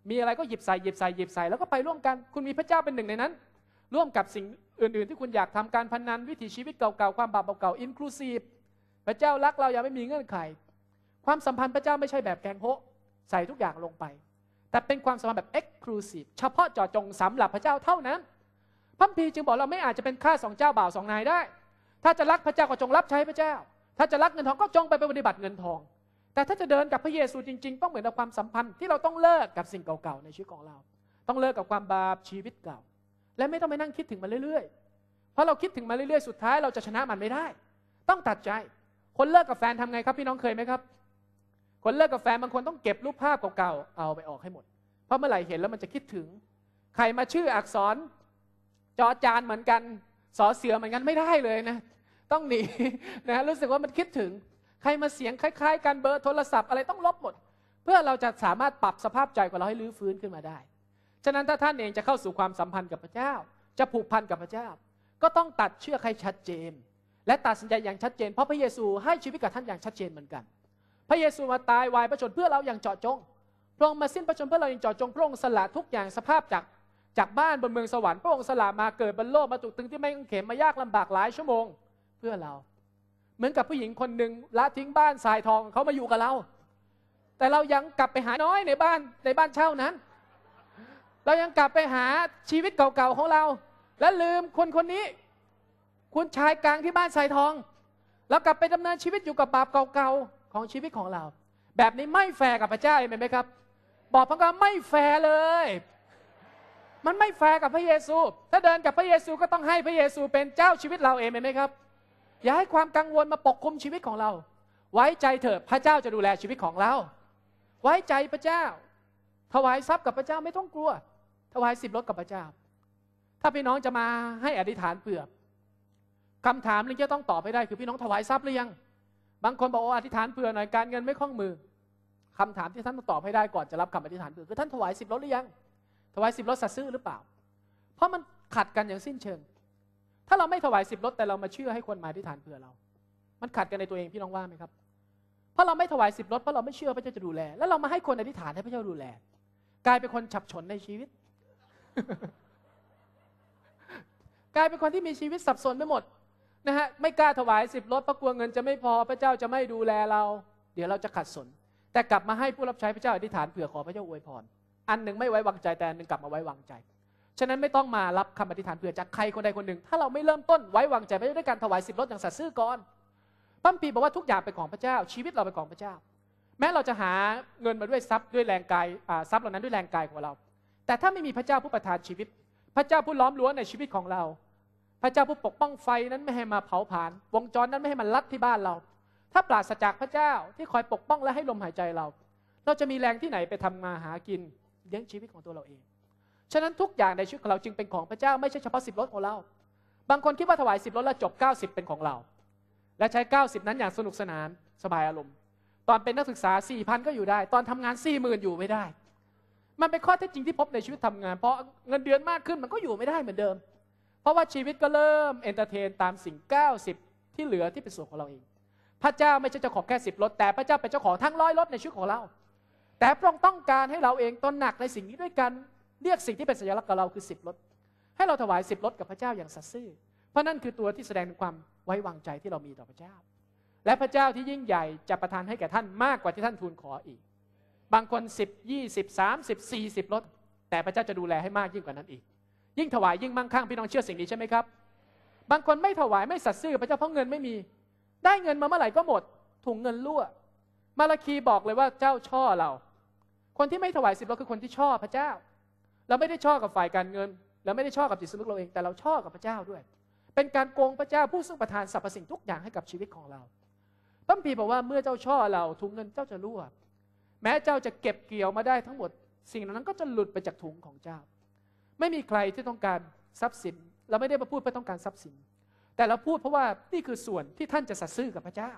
มีอะไร ก็หยิบใส่หยิบใส่หยิบใส่แล้วก็ไปร่วมกัน คุณมีพระเจ้าเป็นหนึ่งในนั้น ร่วมกับสิ่งอื่นๆ ที่คุณอยากทำการพนันวิถีชีวิตเก่าๆ ความบาปเก่าๆ inclusive พระเจ้า รักเราอย่างไม่มีเงื่อนไข ความสัมพันธ์พระเจ้าไม่ใช่แบบแกงโฮใส่ทุกอย่างลงไป แต่เป็นความสัมพันธ์แบบ exclusive เฉพาะเจาะจงสำหรับพระเจ้าเท่านั้นพระพีจึงบอกเราไม่อาจจะเป็นข้าสองเจ้า บ่าวสองนายได้ ถ้าจะรักพระเจ้าก็จงรับใช้พระเจ้า ถ้าจะรักเงินทองก็จงไปปฏิบัติเงินทอง แต่ถ้าจะเดินกับพระเยซูจริงๆต้องเหมือนกับความสัมพันธ์ที่เราต้องเลิกกับสิ่งเก่าๆ ในชีวิตของเรา ต้องเลิกกับความบาปชีวิตเก่า และไม่ต้องไปนั่งคิดถึงมันเรื่อยๆ เพราะเราคิดถึงมันเรื่อยๆสุดท้ายเราจะชนะมันไม่ได้ ต้องตัดใจ คนเลิกกับแฟนทำไงครับ พี่น้องเคยไหมครับ คนเลิกกับแฟนบางคนต้องเก็บรูปภาพเก่าๆเอาไปออกให้หมด เพราะเมื่อไหร่เห็นแล้วมันจะคิดถึง ใครมาชื่ออักษรจอจานเหมือนกันสอเสือเหมือนกันไม่ได้เลยนะ ต้องหนีนะรู้สึกว่ามันคิดถึงใครมาเสียงคล้ายๆ กันเบอร์โทรศัพท์อะไรต้องลบหมด เพื่อเราจะสามารถปรับสภาพใจของเราให้รื้อฟื้นขึ้นมาได้ฉะนั้นถ้า ท่านเองจะเข้าสู่ความสัมพันธ์กับพระเจ้า จะผูกพันกับพระเจ้า ก็ต้องตัดเชื่อใครชัดเจน และตัดสินใจอย่างชัดเจนเพราะพระเยซูให้ชีวิตกับท่านอย่างชัดเจนเหมือนกัน พระเยซูมาตายวายพระชนเพื่อเราอย่างเจาะจงพระองค์มาสิ้นพระชนเพื่อเราอย่างเจาะจงพระองค์สละทุกอย่างสภาพจากจากบ้านบนเมืองสวรรค์พระองค์สละมาเกิดบนโลกมาถุกตึงที่ไม่กังเขมมายากลำบากหลายชั่วโมง เพื่อเรา เหมือนกับผู้หญิงคนหนึ่งละทิ้งบ้านสายทองเขามาอยู่กับเรา แต่เรายังกลับไปหาน้อยในบ้านในบ้านเช่านั้น เรายังกลับไปหาชีวิตเก่าๆของเรา และลืมคนคนนี้ คุณชายกลางที่บ้านสายทองเรากลับไปดำเนินชีวิตอยู่กับบาปเก่าๆของชีวิตของเรา แบบนี้ไม่แฟร์กับพระเจ้าเ็นไหมครับ บอกพระเจ้าไม่แฟร์เลยมันไม่แฟร์กับพระเยซู ถ้าเดินกับพระเยซูก็ต้องให้พระเยซูเป็นเจ้าชีวิตเราเองไหมครับ อย่าให้ความกังวลมาปกคลุมชีวิตของเรา ไว้ใจเถอะพระเจ้าจะดูแลชีวิตของเรา ไว้ใจพระเจ้า ถวายทรัพย์กับพระเจ้าไม่ต้องกลัว ถวายสิบรถกับพระเจ้า ถ้าพี่น้องจะมาให้อธิษฐานเปลือคำถามที่จะต้องตอบไปได้คือพี่น้องถวายทรัพย์หรือยัง บางคนบอกโอ้อธิษฐานเผื่อหน่อย การเงินไม่คล่องมือ คำถามที่ท่านต้องตอบให้ได้ก่อนจะรับคำอธิษฐานเผื่อคือท่านถวายสิบรถหรือยังถวายสิบรถสัตซ์ซื่อหรือเปล่า เพราะมันขัดกันอย่างสิ้นเชิง ถ้าเราไม่ถวายสิบรถแต่เรามาเชื่อให้คนมาที่ฐานเผื่อเรา มันขัดกันในตัวเอง พี่น้องว่าไหมครับ เพราะเราไม่ถวายสิบรถเพราะเราไม่เชื่อพระเจ้าจะดูแล แล้วเรามาให้คนอธิษฐานให้พระเจ้าดูแล กลายเป็นคนฉับฉนในชีวิต กลายเป็นคนที่มีชีวิตสับสนไปหมดนะฮะ ไม่กล้าถวายสิบรถเพราะกลัวเงินจะไม่พอพระเจ้าจะไม่ดูแลเรา เดี๋ยวเราจะขัดสน แต่กลับมาให้ผู้รับใช้พระเจ้าอธิษฐานเผื่อขอพระเจ้าอวยพรอันหนึ่งไม่ไว้วางใจแต่อันหนึ่งกลับมาไว้วางใจ ฉะนั้นไม่ต้องมารับคำอธิษฐานเผื่อจากใครคนใดคนหนึ่ง ถ้าเราไม่เริ่มต้นไว้วางใจไปด้วยการถวายสิบรถอย่างสัตย์ซื่อก่อน ปั้มปีบอกว่าทุกอย่างเป็นของพระเจ้าชีวิตเราเป็นของพระเจ้า แม้เราจะหาเงินมาด้วยทรัพย์ด้วยแรงกายทรัพย์เหล่านั้นด้วยแรงกายของเรา แต่ถ้าไม่มีพระเจ้าผู้ประทานชีวิต พระเจ้าผู้ล้อมล้วนในชีวิตของเรา พระเจ้าผู้ปกป้องไฟนั้นไม่ให้มาเผาผลาญวงจรนั้นไม่ให้มันลัดที่บ้านเรา ถ้าปราศจากพระเจ้าที่คอยปกป้องและให้ลมหายใจเรา เราจะมีแรงที่ไหนไปทำมาหากินเลี้ยงชีวิตของตัวเราเอง ฉะนั้นทุกอย่างในชีวิตของเราจึงเป็นของพระเจ้าไม่ใช่เฉพาะสิบรถของเรา บางคนคิดว่าถวายสิบรถแล้วจบ 90 เป็นของเรา และใช้ 90 นั้นอย่างสนุกสนานสบายอารมณ์ ตอนเป็นนักศึกษา4ี่พันก็อยู่ได้ ตอนทำงาน4ี่หมื่นอยู่ไม่ได้ มันเป็นข้อเท็จจริงที่พบในชีวิตทำงาน เพราะเงินเดือนมากขึ้นมันก็อยู่ไม่ได้เหมือนเดิม เพราะว่าชีวิตก็เริ่มเอนเตอร์เทนตามสิ่ง90 ที่เหลือที่เป็นส่วนของเราเอง พระเจ้าไม่ใช่เจ้าของแค่สิบรถแต่พระเจ้าเป็นเจ้าของทั้งร้อยรถในชีวิตของเราแต่พระองค์ต้องการให้เราเองตนหนักในสิ่งนี้ด้วยกัน เรียกสิ่งที่เป็นสัญลักษณ์กับเราคือสิบรถให้เราถวายสิบรถกับพระเจ้าอย่างสัตย์ซื่อเพราะนั่นคือตัวที่แสดงความไว้วางใจที่เรามีต่อพระเจ้า และพระเจ้าที่ยิ่งใหญ่จะประทานให้แก่ท่านมากกว่าที่ท่านทูลขออีก บางคนสิบยี่สิบสามสิบสี่สิบรถแต่พระเจ้าจะดูแลให้มากยิ่งกว่านั้นอีก ยิ่งถวายยิ่งมั่งคั่งพี่น้องเชื่อสิ่งนี้ใช่ไหมครับ บางคนไม่ถวายไม่สัตย์ซื่อพระเจ้าเพราะเงินไม่มี ได้เงินมาเมื่อไหร่ก็หมด ถุงเงินรั่ว มาลาคีบอกเลยว่า เจ้าช่อเราคนที่ไม่ถวายสิบเราคือคนที่ชอบพระเจ้า เราไม่ได้ชอบกับฝ่ายการเงินเราไม่ได้ชอบกับจิตสำนึกเราเอง แต่เราชอบกับพระเจ้าด้วย เป็นการโกงพระเจ้าผู้ทรงประทานสรรพสิ่งทุกอย่างให้กับชีวิตของเราพระพีบอกว่าเมื่อเจ้าช่อเราถุงเงินเจ้าจะรั่วแม้เจ้าจะเก็บเกี่ยวมาได้ทั้งหมด สิ่งนั้นก็จะหลุดไปจากถุงของเจ้า ไม่มีใครที่ต้องการทรัพย์สินเราไม่ได้มาพูดเพื่อต้องการทรัพย์สินแต่เราพูดเพราะว่านี่คือส่วนที่ท่านจะสัตซ์ซื่อกับพระเจ้า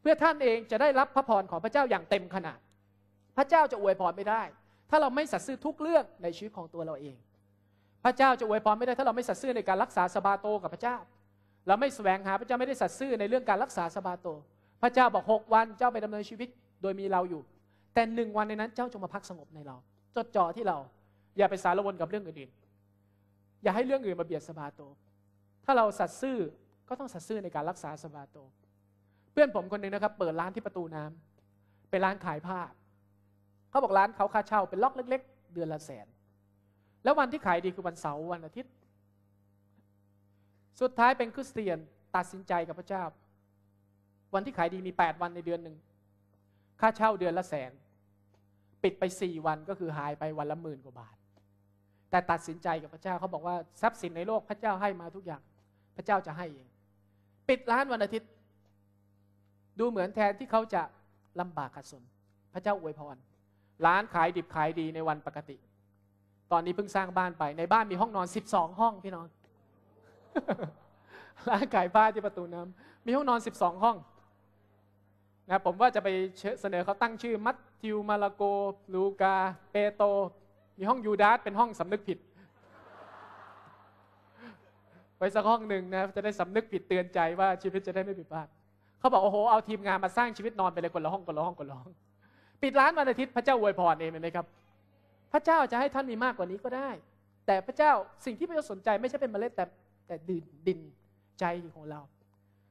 เพื่อท่านเองจะได้รับพระพรของพระเจ้าอย่างเต็มขนาดพระเจ้าจะอวยพรไม่ได้ ถ้าเราไม่สัตย์ซื่อทุกเรื่องในชีวิตของตัวเราเอง พระเจ้าจะอวยพรไม่ได้ถ้าเราไม่สัตย์ซื่อในการรักษาสบาโตกับพระเจ้า เราไม่แสวงหาพระเจ้าไม่ได้สัตย์ซื่อในเรื่องการรักษาสบาโต พระเจ้าบอกหกวันเจ้าไปดำเนินชีวิตโดยมีเราอยู่ แต่หนึ่งวันในนั้นเจ้าจงมาพักสงบในเรา จดจ่อที่เราอย่าไปสารวนกับเรื่องอื่นๆอย่าให้เรื่องอื่นมาเบียดสบาโต ถ้าเราสัตย์ซื่อก็ต้องสัตย์ซื่อในการรักษาสบาโต เพื่อนผมคนหนึ่งนะครับเปิดร้านที่ประตูน้ำเป็นร้านขายผ้าเขาบอกร้านเขาค่าเช่าเป็นล็อกเล็ก ๆ เดือนละแสน แล้ววันที่ขายดีคือวันเสาร์วันอาทิตย์ สุดท้ายเป็นคริสเตียนตัดสินใจกับพระเจ้า วันที่ขายดีมี8วันในเดือนหนึ่ง ค่าเช่าเดือนละแสน ปิดไป 4 วันก็คือหายไปวันละหมื่นกว่าบาท แต่ตัดสินใจกับพระเจ้าเขาบอกว่าทรัพย์สินในโลกพระเจ้าให้มาทุกอย่าง พระเจ้าจะให้เอง ปิดร้านวันอาทิตย์ ดูเหมือนแทนที่เขาจะลำบากขัดสนพระเจ้าอวยพรร้านขายดิบขายดีในวันปกติ ตอนนี้เพิ่งสร้างบ้านไป ในบ้านมีห้องนอน 12 ห้องพี่น้อง ร้านขายผ้าที่ประตูน้ำ มีห้องนอน 12 ห้องนะผมว่าจะไปเสนอเขาตั้งชื่อ มัตติวมาลาโก ลูกาเปโต มีห้องยูดาสเป็นห้องสำนึกผิด ไปสักห้องหนึ่งนะจะได้สำนึกผิดเตือนใจว่าชีวิตจะได้ไม่ผิดพลาดเขาบอก โอ้โห เอาทีมงานมาสร้างชีวิตนอนไปเลยคนละห้องคนละห้องคนละห้องปิดร้านวันอาทิตย์พระเจ้าอวยพรเองเห็นไหมครับพระเจ้าจะให้ท่านมีมากกว่านี้ก็ได้ แต่พระเจ้าสิ่งที่พระเจ้าสนใจไม่ใช่เป็นเมล็ดแต่แต่ดินดินใจของเรา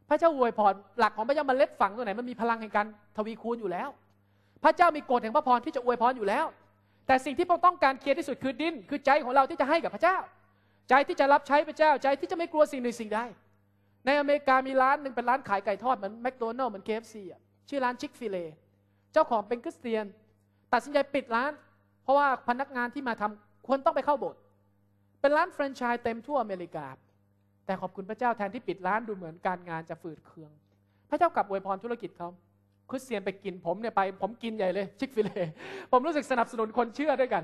พระเจ้าอวยพรหลักของพระเจ้าเมล็ดฝังตรงไหนมันมีพลังแห่งการทวีคูณอยู่แล้ว พระเจ้ามีกฎแห่งพระพรที่จะอวยพรอยู่แล้ว แต่สิ่งที่เราต้องการเคลียร์ที่สุดคือดิน คือใจของเราที่จะให้กับพระเจ้า ใจที่จะรับใช้พระเจ้าใจที่จะไม่กลัวสิ่งหนึ่งสิ่งใดในอเมริกามีร้านหนึ่งเป็นร้านขายไก่ทอดเหมือนแมคโดนัลล์เหมือนเคเอฟซีชื่อร้านชิคฟิเลจ้าของเป็นคริสเตียน ตัดสินใจปิดร้าน เพราะว่าพนักงานที่มาทำควรต้องไปเข้าโบสถ์เป็นร้านแฟรนไชส์เต็มทั่วอเมริกาแต่ขอบคุณพระเจ้าแทนที่ปิดร้านดูเหมือนการงานจะฝืดเคือง พระเจ้ากลับอวยพรธุรกิจเขาคริสเตียนไปกินผมเนี่ยไปผมกินใหญ่เลย ชิคฟิเล ผมรู้สึกสนับสนุนคนเชื่อด้วยกัน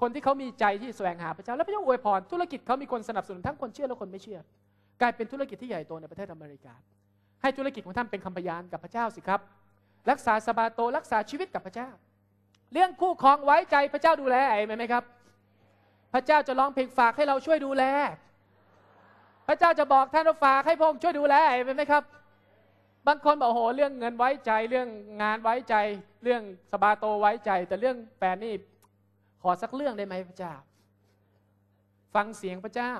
คนที่เขามีใจที่แสวงหาพระเจ้า แล้วพระเจ้าอวยพรธุรกิจเขามีคนสนับสนุนทั้งคนเชื่อและคนไม่เชื่อ กลายเป็นธุรกิจที่ใหญ่โตในประเทศอเมริกาให้ธุรกิจของท่านเป็นคำพยานกับพระเจ้าสิครับรักษาสบาโต รักษาชีวิตกับพระเจ้า เรื่องคู่ครองไว้ใจพระเจ้าดูแลไหมไหมครับ พระเจ้าจะร้องเพลงฝากให้เราช่วยดูแล พระเจ้าจะบอกท่านว่าฝากให้พระองค์ช่วยดูแลไหมไหมครับ บางคนบอกโห เรื่องเงินไว้ใจเรื่องงานไว้ใจ เรื่องสบาโตไว้ใจ แต่เรื่องแฟนนี่ขอสักเรื่องได้ไหมพระเจ้า ฟังเสียงพระเจ้า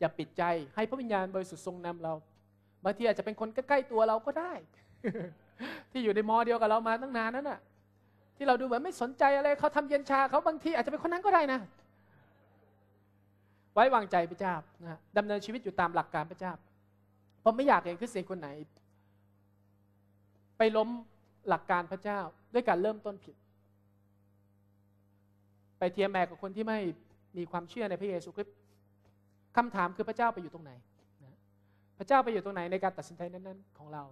อย่าปิดใจให้พระวิญญาณบริสุทธิ์ทรงนำเราบางทีอาจจะเป็นคนใกล้ๆตัวเราก็ได้ที่อยู่ในมอเดียวกับเรามาตั้งนานนั้นน่ะที่เราดูเหมือนไม่สนใจอะไรเขาทำเย็นชาเขาบางทีอาจจะเป็นคนนั้นก็ได้นะ ไว้วางใจพระเจ้านะดำเนินชีวิตอยู่ตามหลักการพระเจ้าผมไม่อยากเห็นคริสเตียนคนไหน ไปล้มหลักการพระเจ้าด้วยการเริ่มต้นผิด ไปเทียมแมกับคนที่ไม่มีความเชื่อในพระเยซูคริสต์คำถามคือพระเจ้าไปอยู่ตรงไหนพระเจ้าไปอยู่ตรงไหนในการตัดสินใจนั้นๆของเรา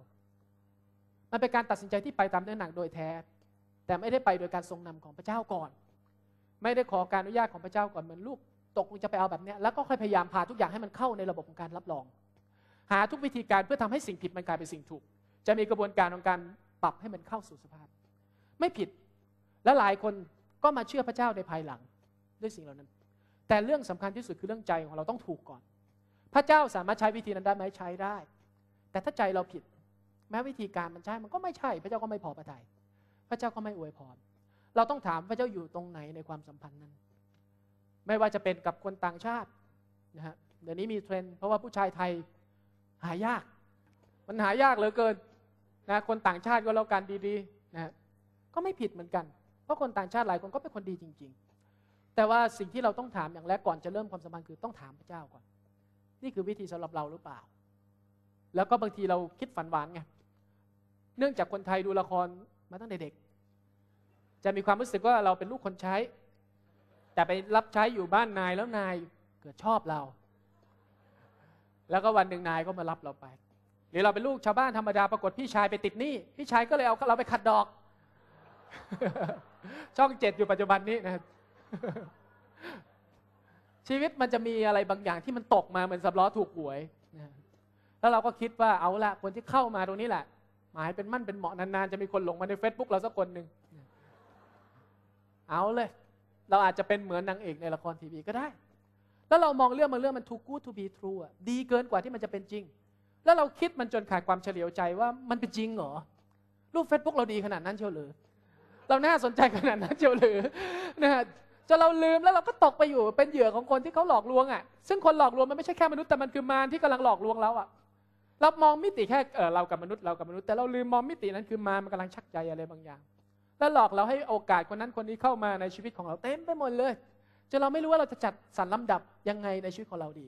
มันเป็นการตัดสินใจที่ไปตามเนื้อหนังโดยแท้ แต่ไม่ได้ไปโดยการทรงนำของพระเจ้าก่อน ไม่ได้ขอการอนุญาต ของพระเจ้าก่อนเหมือนลูกตกลงจะไปเอาแบบนี้ แล้วก็ค่อยพยายามพาทุกอย่างให้มันเข้าในระบบของการรับรอง หาทุกวิธีการเพื่อทำให้สิ่งผิดมันกลายเป็นสิ่งถูก จะมีกระบวนการของการปรับให้มันเข้าสู่สภาพ ไม่ผิด และหลายคนก็มาเชื่อพระเจ้าในภายหลังด้วยสิ่งเหล่านั้น แต่เรื่องสำคัญที่สุดคือเรื่องใจของเราต้องถูกก่อน พระเจ้าสามารถใช้วิธีนั้นได้ไหมใช้ได้ แต่ถ้าใจเราผิดแม้วิธีการมันใช่มันก็ไม่ใช่พระเจ้าก็ไม่พอพระทยัยพระเจ้าก็ไม่อวยพรเราต้องถามพระเจ้าอยู่ตรงไหนในความสัมพันธ์นั้น ไม่ว่าจะเป็นกับคนต่างชาตินะฮะเดี๋ยวนี้มีเทรนเพราะว่าผู้ชายไทยหายาก มันหายากเหลือเกินนะคนต่างชาติก็แล้วกันดีๆนะก็ไม่ผิดเหมือนกัน เพราะคนต่างชาติหลายคนก็เป็นคนดีจริง ๆ แต่ว่าสิ่งที่เราต้องถามอย่างแรกก่อนจะเริ่มความสัมพันธ์คือต้องถามพระเจ้าก่อนนี่คือวิธีสำหรับเราหรือเปล่า แล้วก็บางทีเราคิดฝันหวานไงเนื่องจากคนไทยดูละครมาตั้งแต่เด็ก จะมีความรู้สึกว่าเราเป็นลูกคนใช้แต่ไปรับใช้อยู่บ้านนายแล้วนายเกิดชอบเรา แล้วก็วันหนึ่งนายก็มารับเราไปหรือเราเป็นลูกชาวบ้านธรรมดาปรากฏพี่ชายไปติดหนี้พี่ชายก็เลยเอาเราไปขัดดอก ช่องเจ็ดอยู่ปัจจุบันนี้นะชีวิตมันจะมีอะไรบางอย่างที่มันตกมาเหมือนสับล้อถูกหวยแล้วเราก็คิดว่าเอาละคนที่เข้ามาตรงนี้แหละหมายเป็นมั่นเป็นเหมาะนานๆจะมีคนหลงมาใน Facebook เราสักคนหนึ่งเอาเลย เราอาจจะเป็นเหมือนนางเอกในละครทีวี ก็ได้ แล้วเรามองเรื่องมาเรื่องมัน t ูก good to be true ดีเกินกว่าที่มันจะเป็นจริง แล้วเราคิดมันจนขาดความเฉลียวใจว่ามันเป็นจริงเหรอรูป Facebook เราดีขนาดนั้นเชียวหรือเราน่าสนใจขนาดนั้นเชียวหรือนะฮะจนเราลืมแล้วเราก็ตกไปอยู่เป็นเหยื่อของคนที่เขาหลอกลวงอ่ะซึ่งคนหลอกลวงมันไม่ใช่แค่มนุษย์แต่มันคือมารที่กำลังหลอกลวงเราอ่ะเรามองมิติแค่เรากับมนุษย์เรากับมนุษย์ แต่เราลืมมองมิตินั้นคือมามันกำลังชักใจอะไรบางอย่าง แล้วหลอกเราให้โอกาสคนนั้นคนนี้เข้ามาในชีวิตของเราเต็มไปหมดเลยจนเราไม่รู้ว่าเราจะจัดสรรลำดับยังไงในชีวิตของเราดี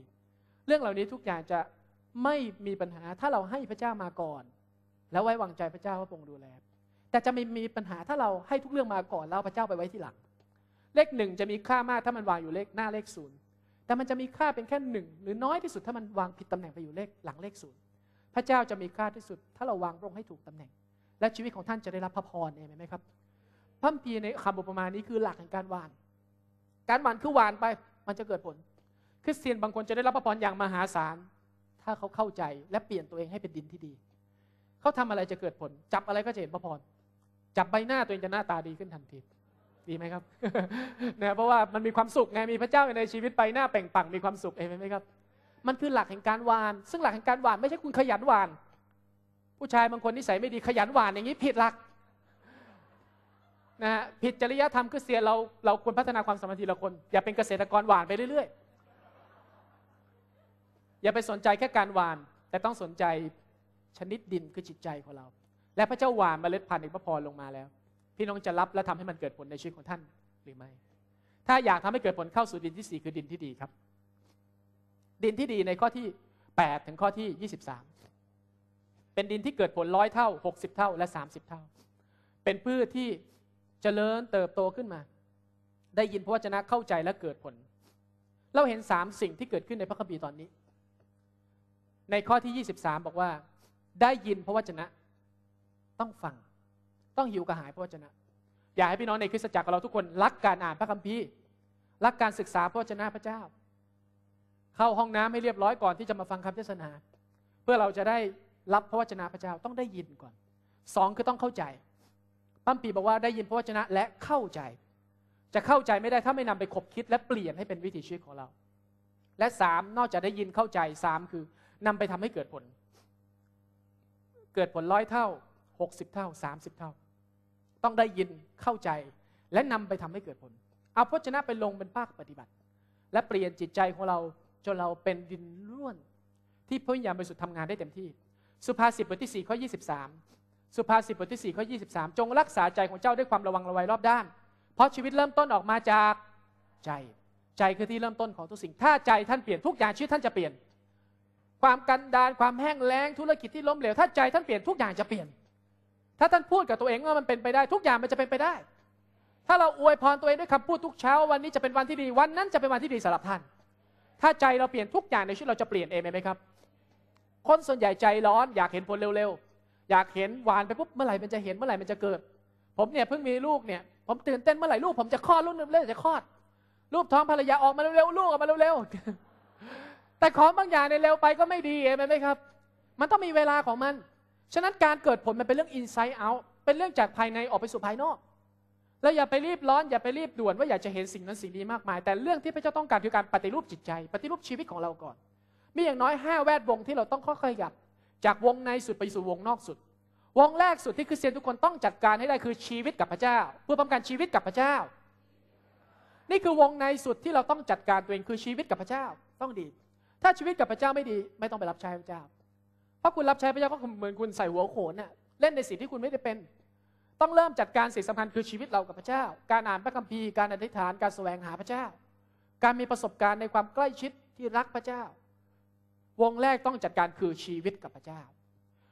เรื่องเหล่านี้ทุกอย่างจะไม่มีปัญหาถ้าเราให้พระเจ้ามาก่อน แล้วไว้วางใจพระเจ้าว่าทรงดูแลแต่จะไม่มีปัญหาถ้าเราให้ทุกเรื่องมาก่อนแล้วพระเจ้าไปไว้ที่หลัง เลขหนึ่งจะมีค่ามากถ้ามันวางอยู่เลขหน้าเลขศูนย์แต่มันจะมีค่าเป็นแค่หนึ่งหรือน้อยที่สุดถ้ามันวางผิดตำแหน่งไปอยู่เลขหลังเลขศูนย์พระเจ้าจะมีค่าที่สุด ถ้าเราวางพระองค์ให้ถูกตำแหน่ง และชีวิตของท่านจะได้รับพระพรเองไหมครับพระพีในคำอุปมานี้คือหลักแห่งการหวาน การหวานคือหวานไปมันจะเกิดผลคริสเตียนบางคนจะได้รับพระพรอย่างมหาศาลถ้าเขาเข้าใจและเปลี่ยนตัวเองให้เป็นดินที่ดี เขาทำอะไรจะเกิดผล จับอะไรก็จะเห็นพระพร จับใบหน้าตัวเองจะหน้าตาดีขึ้นทันทีดีไหมครับเนี่ยเพราะว่ามันมีความสุขไงมีพระเจ้าในชีวิตใบหน้าแป่งปังมีความสุขเองไหมครับมันคือหลักแห่งการหวาน ซึ่งหลักแห่งการหวานไม่ใช่คุณขยันหวาน ผู้ชายบางคนนิสัยไม่ดีขยันหวานอย่างนี้ผิดหลัก นะฮะผิดจริยธรรมคือเสียเราเราควรพัฒนาความสมาธิีละคน อย่าเป็นเกษตรกรหวานไปเรื่อย ๆ อย่าไปสนใจแค่การหวาน แต่ต้องสนใจชนิดดินคือจิตใจของเรา และพระเจ้าหวานมเมล็ดพันธุ์ในพระพรลงมาแล้ว พี่น้องจะรับและทำให้มันเกิดผลในชีวิตของท่านหรือไม่ถ้าอยากทำให้เกิดผลเข้าสู่ดินที่สี่คือดินที่ดีครับดินที่ดีในข้อที่ 8 ถึงข้อที่ 23 เป็นดินที่เกิดผลร้อยเท่า 60 เท่าและ 30 เท่า เป็นพืชที่เจริญเติบโตขึ้นมา ได้ยินพระวจนะเข้าใจและเกิดผล เราเห็นสามสิ่งที่เกิดขึ้นในพระคัมภีร์ตอนนี้ ในข้อที่ 23 บอกว่า ได้ยินพระวจนะต้องฟังต้องหิวกระหายพระวจนะ อยากให้พี่น้องในคริสตจักรเราทุกคนรักการอ่านพระคัมภีร์ รักการศึกษาพระวจนะพระเจ้าเข้าห้องน้ำให้เรียบร้อยก่อนที่จะมาฟังคำเทศนาเพื่อเราจะได้รับพระวจนะพระเจ้าต้องได้ยินก่อนสองคือต้องเข้าใจปั้มปีบอกว่าได้ยินพระวจนะและเข้าใจ จะเข้าใจไม่ได้ถ้าไม่นำไปขบคิด และเปลี่ยนให้เป็นวิถีชีวิตของเรา และสามนอกจากได้ยินเข้าใจสามคือนำไปทำให้เกิดผล เกิดผลร้อยเท่าหกสิบเท่าสามสิบเท่า ต้องได้ยินเข้าใจและนำไปทำให้เกิดผล เอาพระวจนะไปลงเป็นภาคปฏิบัติ และเปลี่ยนจิตใจของเราจนเราเป็นดินร่วนที่พระวิญญาณบริสุทธิ์ทำงานได้เต็มที่ สุภาษิตบทที่4ข้อ23 สุภาษิตบทที่4ข้อ23 จงรักษาใจของเจ้าด้วยความระวังระวัยรอบด้าน เพราะชีวิตเริ่มต้นออกมาจากใจ ใจคือที่เริ่มต้นของทุกสิ่งถ้าใจท่านเปลี่ยนทุกอย่างชีวิตท่านจะเปลี่ยนความกันดานความแห้งแล้งธุรกิจที่ล้มเหลวถ้าใจท่านเปลี่ยนทุกอย่างจะเปลี่ยนถ้าท่านพูดกับตัวเองว่ามันเป็นไปได้ทุกอย่างมันจะเป็นไปได้ ถ้าเราอวยพรตัวเองด้วยคำพูดทุกเช้า วันนี้จะเป็นวันที่ดีวันนั้นจะเป็นวันที่ดีสำหรับท่านถ้าใจเราเปลี่ยนทุกอย่างในชีวิตเราจะเปลี่ยนเองไหมครับ คนส่วนใหญ่ใจร้อน อยากเห็นผลเร็ว ๆ อยากเห็นหวานไปปุ๊บเมื่อไหร่มันจะเห็นเมื่อไหร่มันจะเกิด ผมเนี่ยเพิ่งมีลูกเนี่ยผมตื่นเต้นเมื่อไหร่ลูกผมจะคลอดลูกนึงเลยจะคลอดลูกท้องภรรยาออกมาเร็วๆลูกออกมาเร็วๆแต่ของบางอย่างในเร็วไปก็ไม่ดีเองไหมครับ มันต้องมีเวลาของมัน ฉะนั้นการเกิดผลมันเป็นเรื่อง inside out เป็นเรื่องจากภายในออกไปสู่ภายนอกแล้วอย่าไปรีบร้อนอย่าไปรีบด่วนว่าอยากจะเห็นสิ่งนั้นสิ่งนี้มากมาย แต่เรื่องที่พระเจ้าต้องการคือการปฏิรูปจิตใจ ปฏิรูปชีวิตของเราก่อน มีอย่างน้อยห้าแวดวงที่เราต้องค่อยๆขยับจากวงในสุดไปสู่วงนอกสุด วงแรกสุดที่คริสเตียนทุกคนต้องจัดการให้ได้คือชีวิตกับพระเจ้า เพื่อป้องกันชีวิตกับพระเจ้า นี่คือวงในสุดที่เราต้องจัดการตัวเองคือชีวิตกับพระเจ้า ต้องดี ถ้าชีวิตกับพระเจ้าไม่ดี ไม่ต้องไปรับใช้พระเจ้า เพราะคุณรับใช้พระเจ้าก็เหมือนคุณใส่หัวโขนน่ะ เล่นในสิ่งที่คุณไม่ได้เป็นต้องเริ่มจัดการสิ่งสำคัญคือชีวิตเรากับพระเจ้า การอ่านพระคัมภีร์ การอธิษฐานการแสวงหาพระเจ้า การมีประสบการณ์ในความใกล้ชิดที่รักพระเจ้า วงแรกต้องจัดการคือชีวิตกับพระเจ้า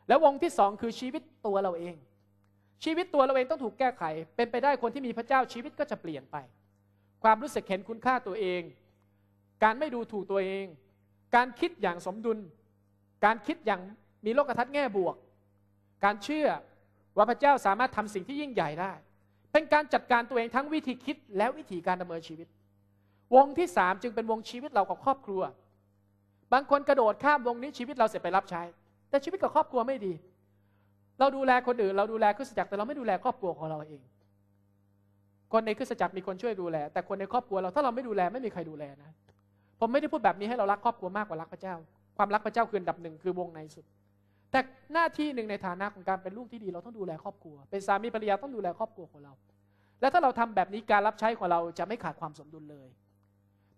แล้ววงที่สองคือชีวิตตัวเราเอง ชีวิตตัวเราเองต้องถูกแก้ไข เป็นไปได้คนที่มีพระเจ้า ชีวิตก็จะเปลี่ยนไป ความรู้สึกเห็นคุณค่าตัวเอง การไม่ดูถูกตัวเอง การคิดอย่างสมดุล การคิดอย่างมีโลกทัศน์แง่บวก การเชื่อว่าพระเจ้าสามารถทำสิ่งที่ยิ่งใหญ่ได้ เป็นการจัดการตัวเองทั้งวิธีคิดและวิธีการดำเนินชีวิต วงที่สามจึงเป็นวงชีวิตเรากับครอบครัว บางคนกระโดดข้ามวงนี้ชีวิตเราเสร็จไปรับใช้ แต่ชีวิตกับครอบครัวไม่ดี เราดูแลคนอื่น เราดูแลคริสตจักรแต่เราไม่ดูแลครอบครัวของเราเอง คนในคริสตจักรมีคนช่วยดูแล แต่คนในครอบครัวเราถ้าเราไม่ดูแลไม่มีใครดูแลนะ ผมไม่ได้พูดแบบนี้ให้เรารักครอบครัวมากกว่ารักพระเจ้า ความรักพระเจ้าคืออันดับหนึ่งคือวงในสุดแต่หน้าที่หนึ่งในฐานะของการเป็นลูกที่ดี เราต้องดูแลครอบครัวเป็นสามีภรรยาต้องดูแลครอบครัวของเรา และถ้าเราทำแบบนี้การรับใช้ของเราจะไม่ขาดความสมดุลเลย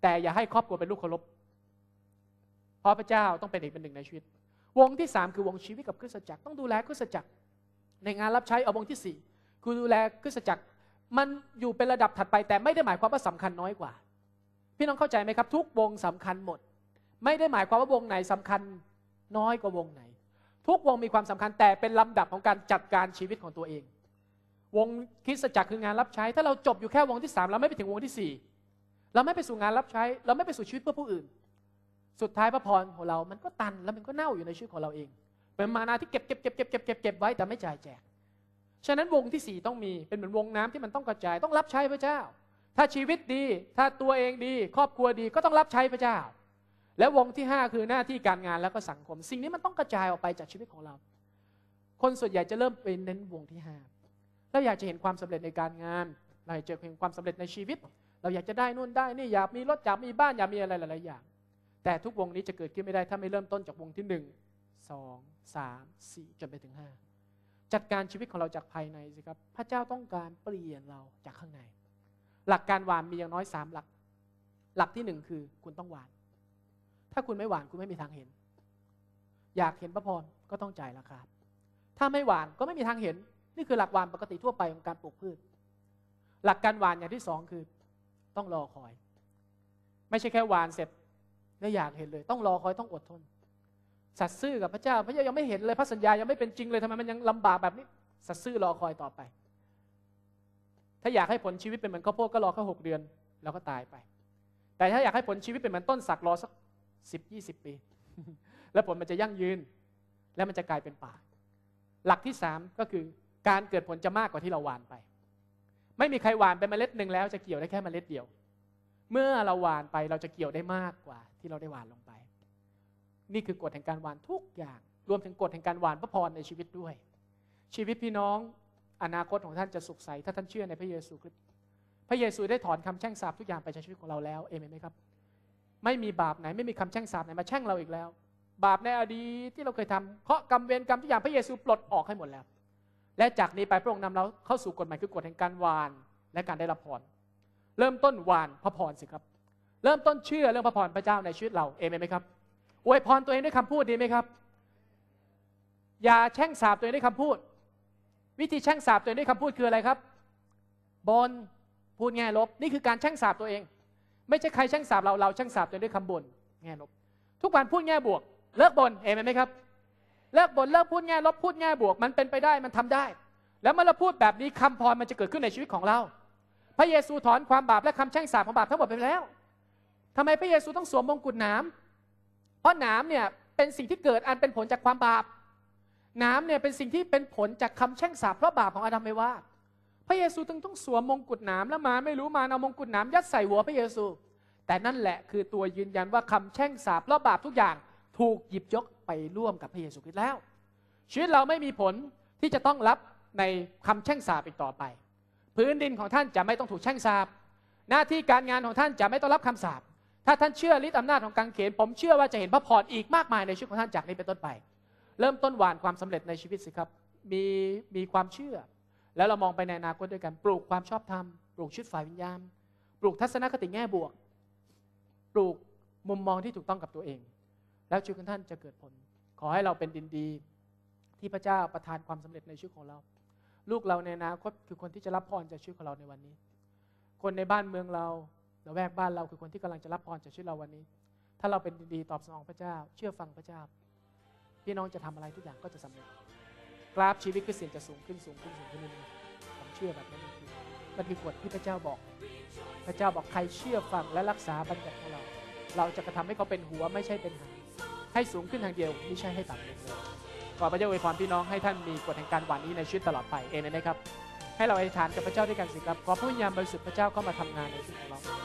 แต่อย่าให้ครอบครัวเป็นลูกเคารพเพราะพระเจ้าต้องเป็นอีกเป็นหนึ่งในชีวิต วงที่3คือวงชีวิตกับคริสตจักร ต้องดูแลคริสตจักรในงานรับใช้เอาวงที่ 4คือดูแลคริสตจักร มันอยู่เป็นระดับถัดไป แต่ไม่ได้หมายความว่าสำคัญน้อยกว่า พี่น้องเข้าใจไหมครับทุกวงสำคัญหมด ไม่ได้หมายความว่าวงไหนสำคัญน้อยกว่าวงไหนทุกวงมีความสำคัญแต่เป็นลำดับของการจัดการชีวิตของตัวเอง วงคริสตจักรคืองานรับใช้ถ้าเราจบอยู่แค่วงที่สามเราไม่ไปถึงวงที่สี่เราไม่ไปสู่งานรับใช้ เราไม่ไปสู่ชีวิตเพื่อผู้อื่น สุดท้ายพระพรของเรามันก็ตันแล้วมันก็เน่าอยู่ในชีวิตของเราเอง เป็นมานาที่เก็บเก็บเก็บเก็บเก็บเก็บเก็บไว้ แต่ไม่จ่ายแจก ฉะนั้นวงที่สี่ต้องมีเป็นเหมือนวงน้ำที่มันต้องกระจายต้องรับใช้พระเจ้า ถ้าชีวิตดีถ้าตัวเองดีครอบครัวดีก็ต้องรับใช้พระเจ้าและวงที่ 5 คือหน้าที่การงานแล้วก็สังคม สิ่งนี้มันต้องกระจายออกไปจากชีวิตของเรา คนส่วนใหญ่จะเริ่มไปเน้นวงที่5เราอยากจะเห็นความสำเร็จในการงานเราอยากจะเห็นความสำเร็จในชีวิต เราอยากจะได้นู่นได้นี่อยากมีรถอยากมีบ้าน อยากมีอะไรหลาย ๆ อย่าง แต่ทุกวงนี้จะเกิดขึ้นไม่ได้ถ้าไม่เริ่มต้นจากวงที่ 1 2 3 4จนไปถึง5จัดการชีวิตของเราจากภายในสิครับพระเจ้าต้องการเปลี่ยนเราจากข้างใน หลักการหวานมีอย่างน้อย3หลัก หลักที่1คือคุณต้องหวานถ้าคุณไม่หวานคุณไม่มีทางเห็น อยากเห็นพระพรก็ต้องจ่ายราคา ถ้าไม่หวานก็ไม่มีทางเห็น นี่คือหลักหวานปกติทั่วไปของการปลูกพืช หลักการหวานอย่างที่สองคือต้องรอคอย ไม่ใช่แค่หวานเสร็จแล้วอยากเห็นเลย ต้องรอคอยต้องอดทน สัตซ์ซื่อกับพระเจ้า พระเจ้ายังไม่เห็นเลยพระสัญญายังไม่เป็นจริงเลยทำไมมันยังลำบากแบบนี้ สัตซ์ซื่อรอคอยต่อไป ถ้าอยากให้ผลชีวิตเป็นเหมือนข้าวโพดก็รอแค่หกเดือนแล้วก็ตายไป แต่ถ้าอยากให้ผลชีวิตเป็นเหมือนต้นสักรอสัก10 20ปี แล้วผลมันจะยั่งยืน แล้วมันจะกลายเป็นป่า หลักที่ 3 ก็คือการเกิดผลจะมากกว่าที่เราหวานไป ไม่มีใครหวานเป็นเมล็ดหนึ่งแล้วจะเกี่ยวได้แค่เมล็ดเดียว เมื่อเราหวานไปเราจะเกี่ยวได้มากกว่า ที่เราได้หวานลงไป นี่คือกฎแห่งการหวานทุกอย่าง รวมถึงกฎแห่งการหวานพระพรในชีวิตด้วย ชีวิตพี่น้อง อนาคตของท่านจะสุขใสถ้าท่านเชื่อในพระเยซูคริสต์พระเยซูได้ถอนคำแช่งสาปทุกอย่างไปจากชีวิตของเราแล้วเอเมนไหมครับไม่มีบาปไหนไม่มีคำแช่งสาปไหน มาแช่งเราอีกแล้ว บาปในอดีตที่เราเคยทำเพราะกรรมเวรกรรมทุกอย่างพระเยซูปลดออกให้หมดแล้ว และจากนี้ไปพระองค์นำเราเข้าสู่กฎหมายคือกฎแห่งการวานและการได้รับพรเริ่มต้นวานพระพรสิครับ เริ่มต้นเชื่อเรื่องพระพรพระเจ้าในชีวิตเราเอเมนไหมครับอวยพรตัวเองด้วยคำพูดดีไหมครับ อย่าแช่งสาปตัวเองด้วยคำพูด วิธีแช่งสาปตัวเองด้วยคำพูดคืออะไรครับบนพูดง่ายลบนี่คือการแช่งสาปตัวเองไม่ใช่ใครช่างสาบเรา เราช่างสาบจนด้วยคำบ่นแง่ลบทุกวันพูดแง่บวก เลิกบ่น เอเมนไหมครับ เลิกบ่น เลิกพูดแง่ลบ พูดแง่บวก มันเป็นไปได้ มันทำได้ แล้วเมื่อเราพูดแบบนี้คำพร มันจะเกิดขึ้นในชีวิตของเรา พระเยซูถอนความบาปและคำแช่งสาบของบาปทั้งหมดไปแล้ว ทำไมพระเยซูต้องสวมมงกุฎ้นาเพราะ้นาเนี่ยเป็นสิ่งที่เกิดอันเป็นผลจากความบาปนาำเนี่ยเป็นสิ่งที่เป็นผลจากคำแช่งสาบเพราะบาปของอาดัมไม่ว่าพระเยซูต้องต้องสวมมงกุฎหนามแล้วมาไม่รู้มาเอามงกุฎหนามยัดใส่หัวพระเยซู แต่นั่นแหละคือตัวยืนยันว่าคำแช่งสาปและบาปทุกอย่างถูกหยิบยกไปร่วมกับพระเยซูคริสต์แล้ว ชีวิตเราไม่มีผลที่จะต้องรับในคำแช่งสาปอีกต่อไป พื้นดินของท่านจะไม่ต้องถูกแช่งสาปหน้าที่การงานของท่านจะไม่ต้องรับคำสาปถ้าท่านเชื่อฤทธิ์อำนาจของกังเขนผมเชื่อว่าจะเห็นพระพรอีกมากมายในชีวิตของท่านจากนี้เป็นต้นไปเริ่มต้นหวานความสำเร็จในชีวิตสิครับมีมีความเชื่อแล้วเรามองไปในอนาคตด้วยกัน ปลูกความชอบธรรมปลูกชุดฝ่ายวิญญาณปลูกทัศนคติแง่บวก ปลูกมุมมองที่ถูกต้องกับตัวเอง แล้วชีวิตของท่านจะเกิดผล ขอให้เราเป็นดินดีที่พระเจ้าประทานความสำเร็จในชีวิตของเรา ลูกเราในอนาคตคือคนที่จะรับพรจากชีวิตของเราในวันนี้ คนในบ้านเมืองเราละแวกบ้านเราคือคนที่กำลังจะรับพรจากชีวิตเราวันนี้ ถ้าเราเป็นดีตอบสนองพระเจ้า เชื่อฟังพระเจ้าพี่น้องจะทำอะไรทุกอย่างก็จะสำเร็จกราฟชีวิตคริสเตียนจะสูงขึ้นสูงขึ้นสูงขึ้นเรื่อยๆผมเชื่อแบบนั้นจริงๆมันคือกฎที่พระเจ้าบอก พระเจ้าบอกใครเชื่อฟังและรักษาบัญญัติของเรา เราจะกระทำให้เขาเป็นหัวไม่ใช่เป็นหาง ให้สูงขึ้นทางเดียวไม่ใช่ให้ต่ำลงเลยขอพระเจ้าอวยพรพี่น้องให้ท่านมีกฎแห่งการหวานนี้ในชีวิตตลอดไปเองนะครับ ให้เราอธิษฐานกับพระเจ้าด้วยกันสิครับขอพระวิญญาณบริสุทธิ์พระเจ้าเข้ามาทำงานในชีวิตของเรา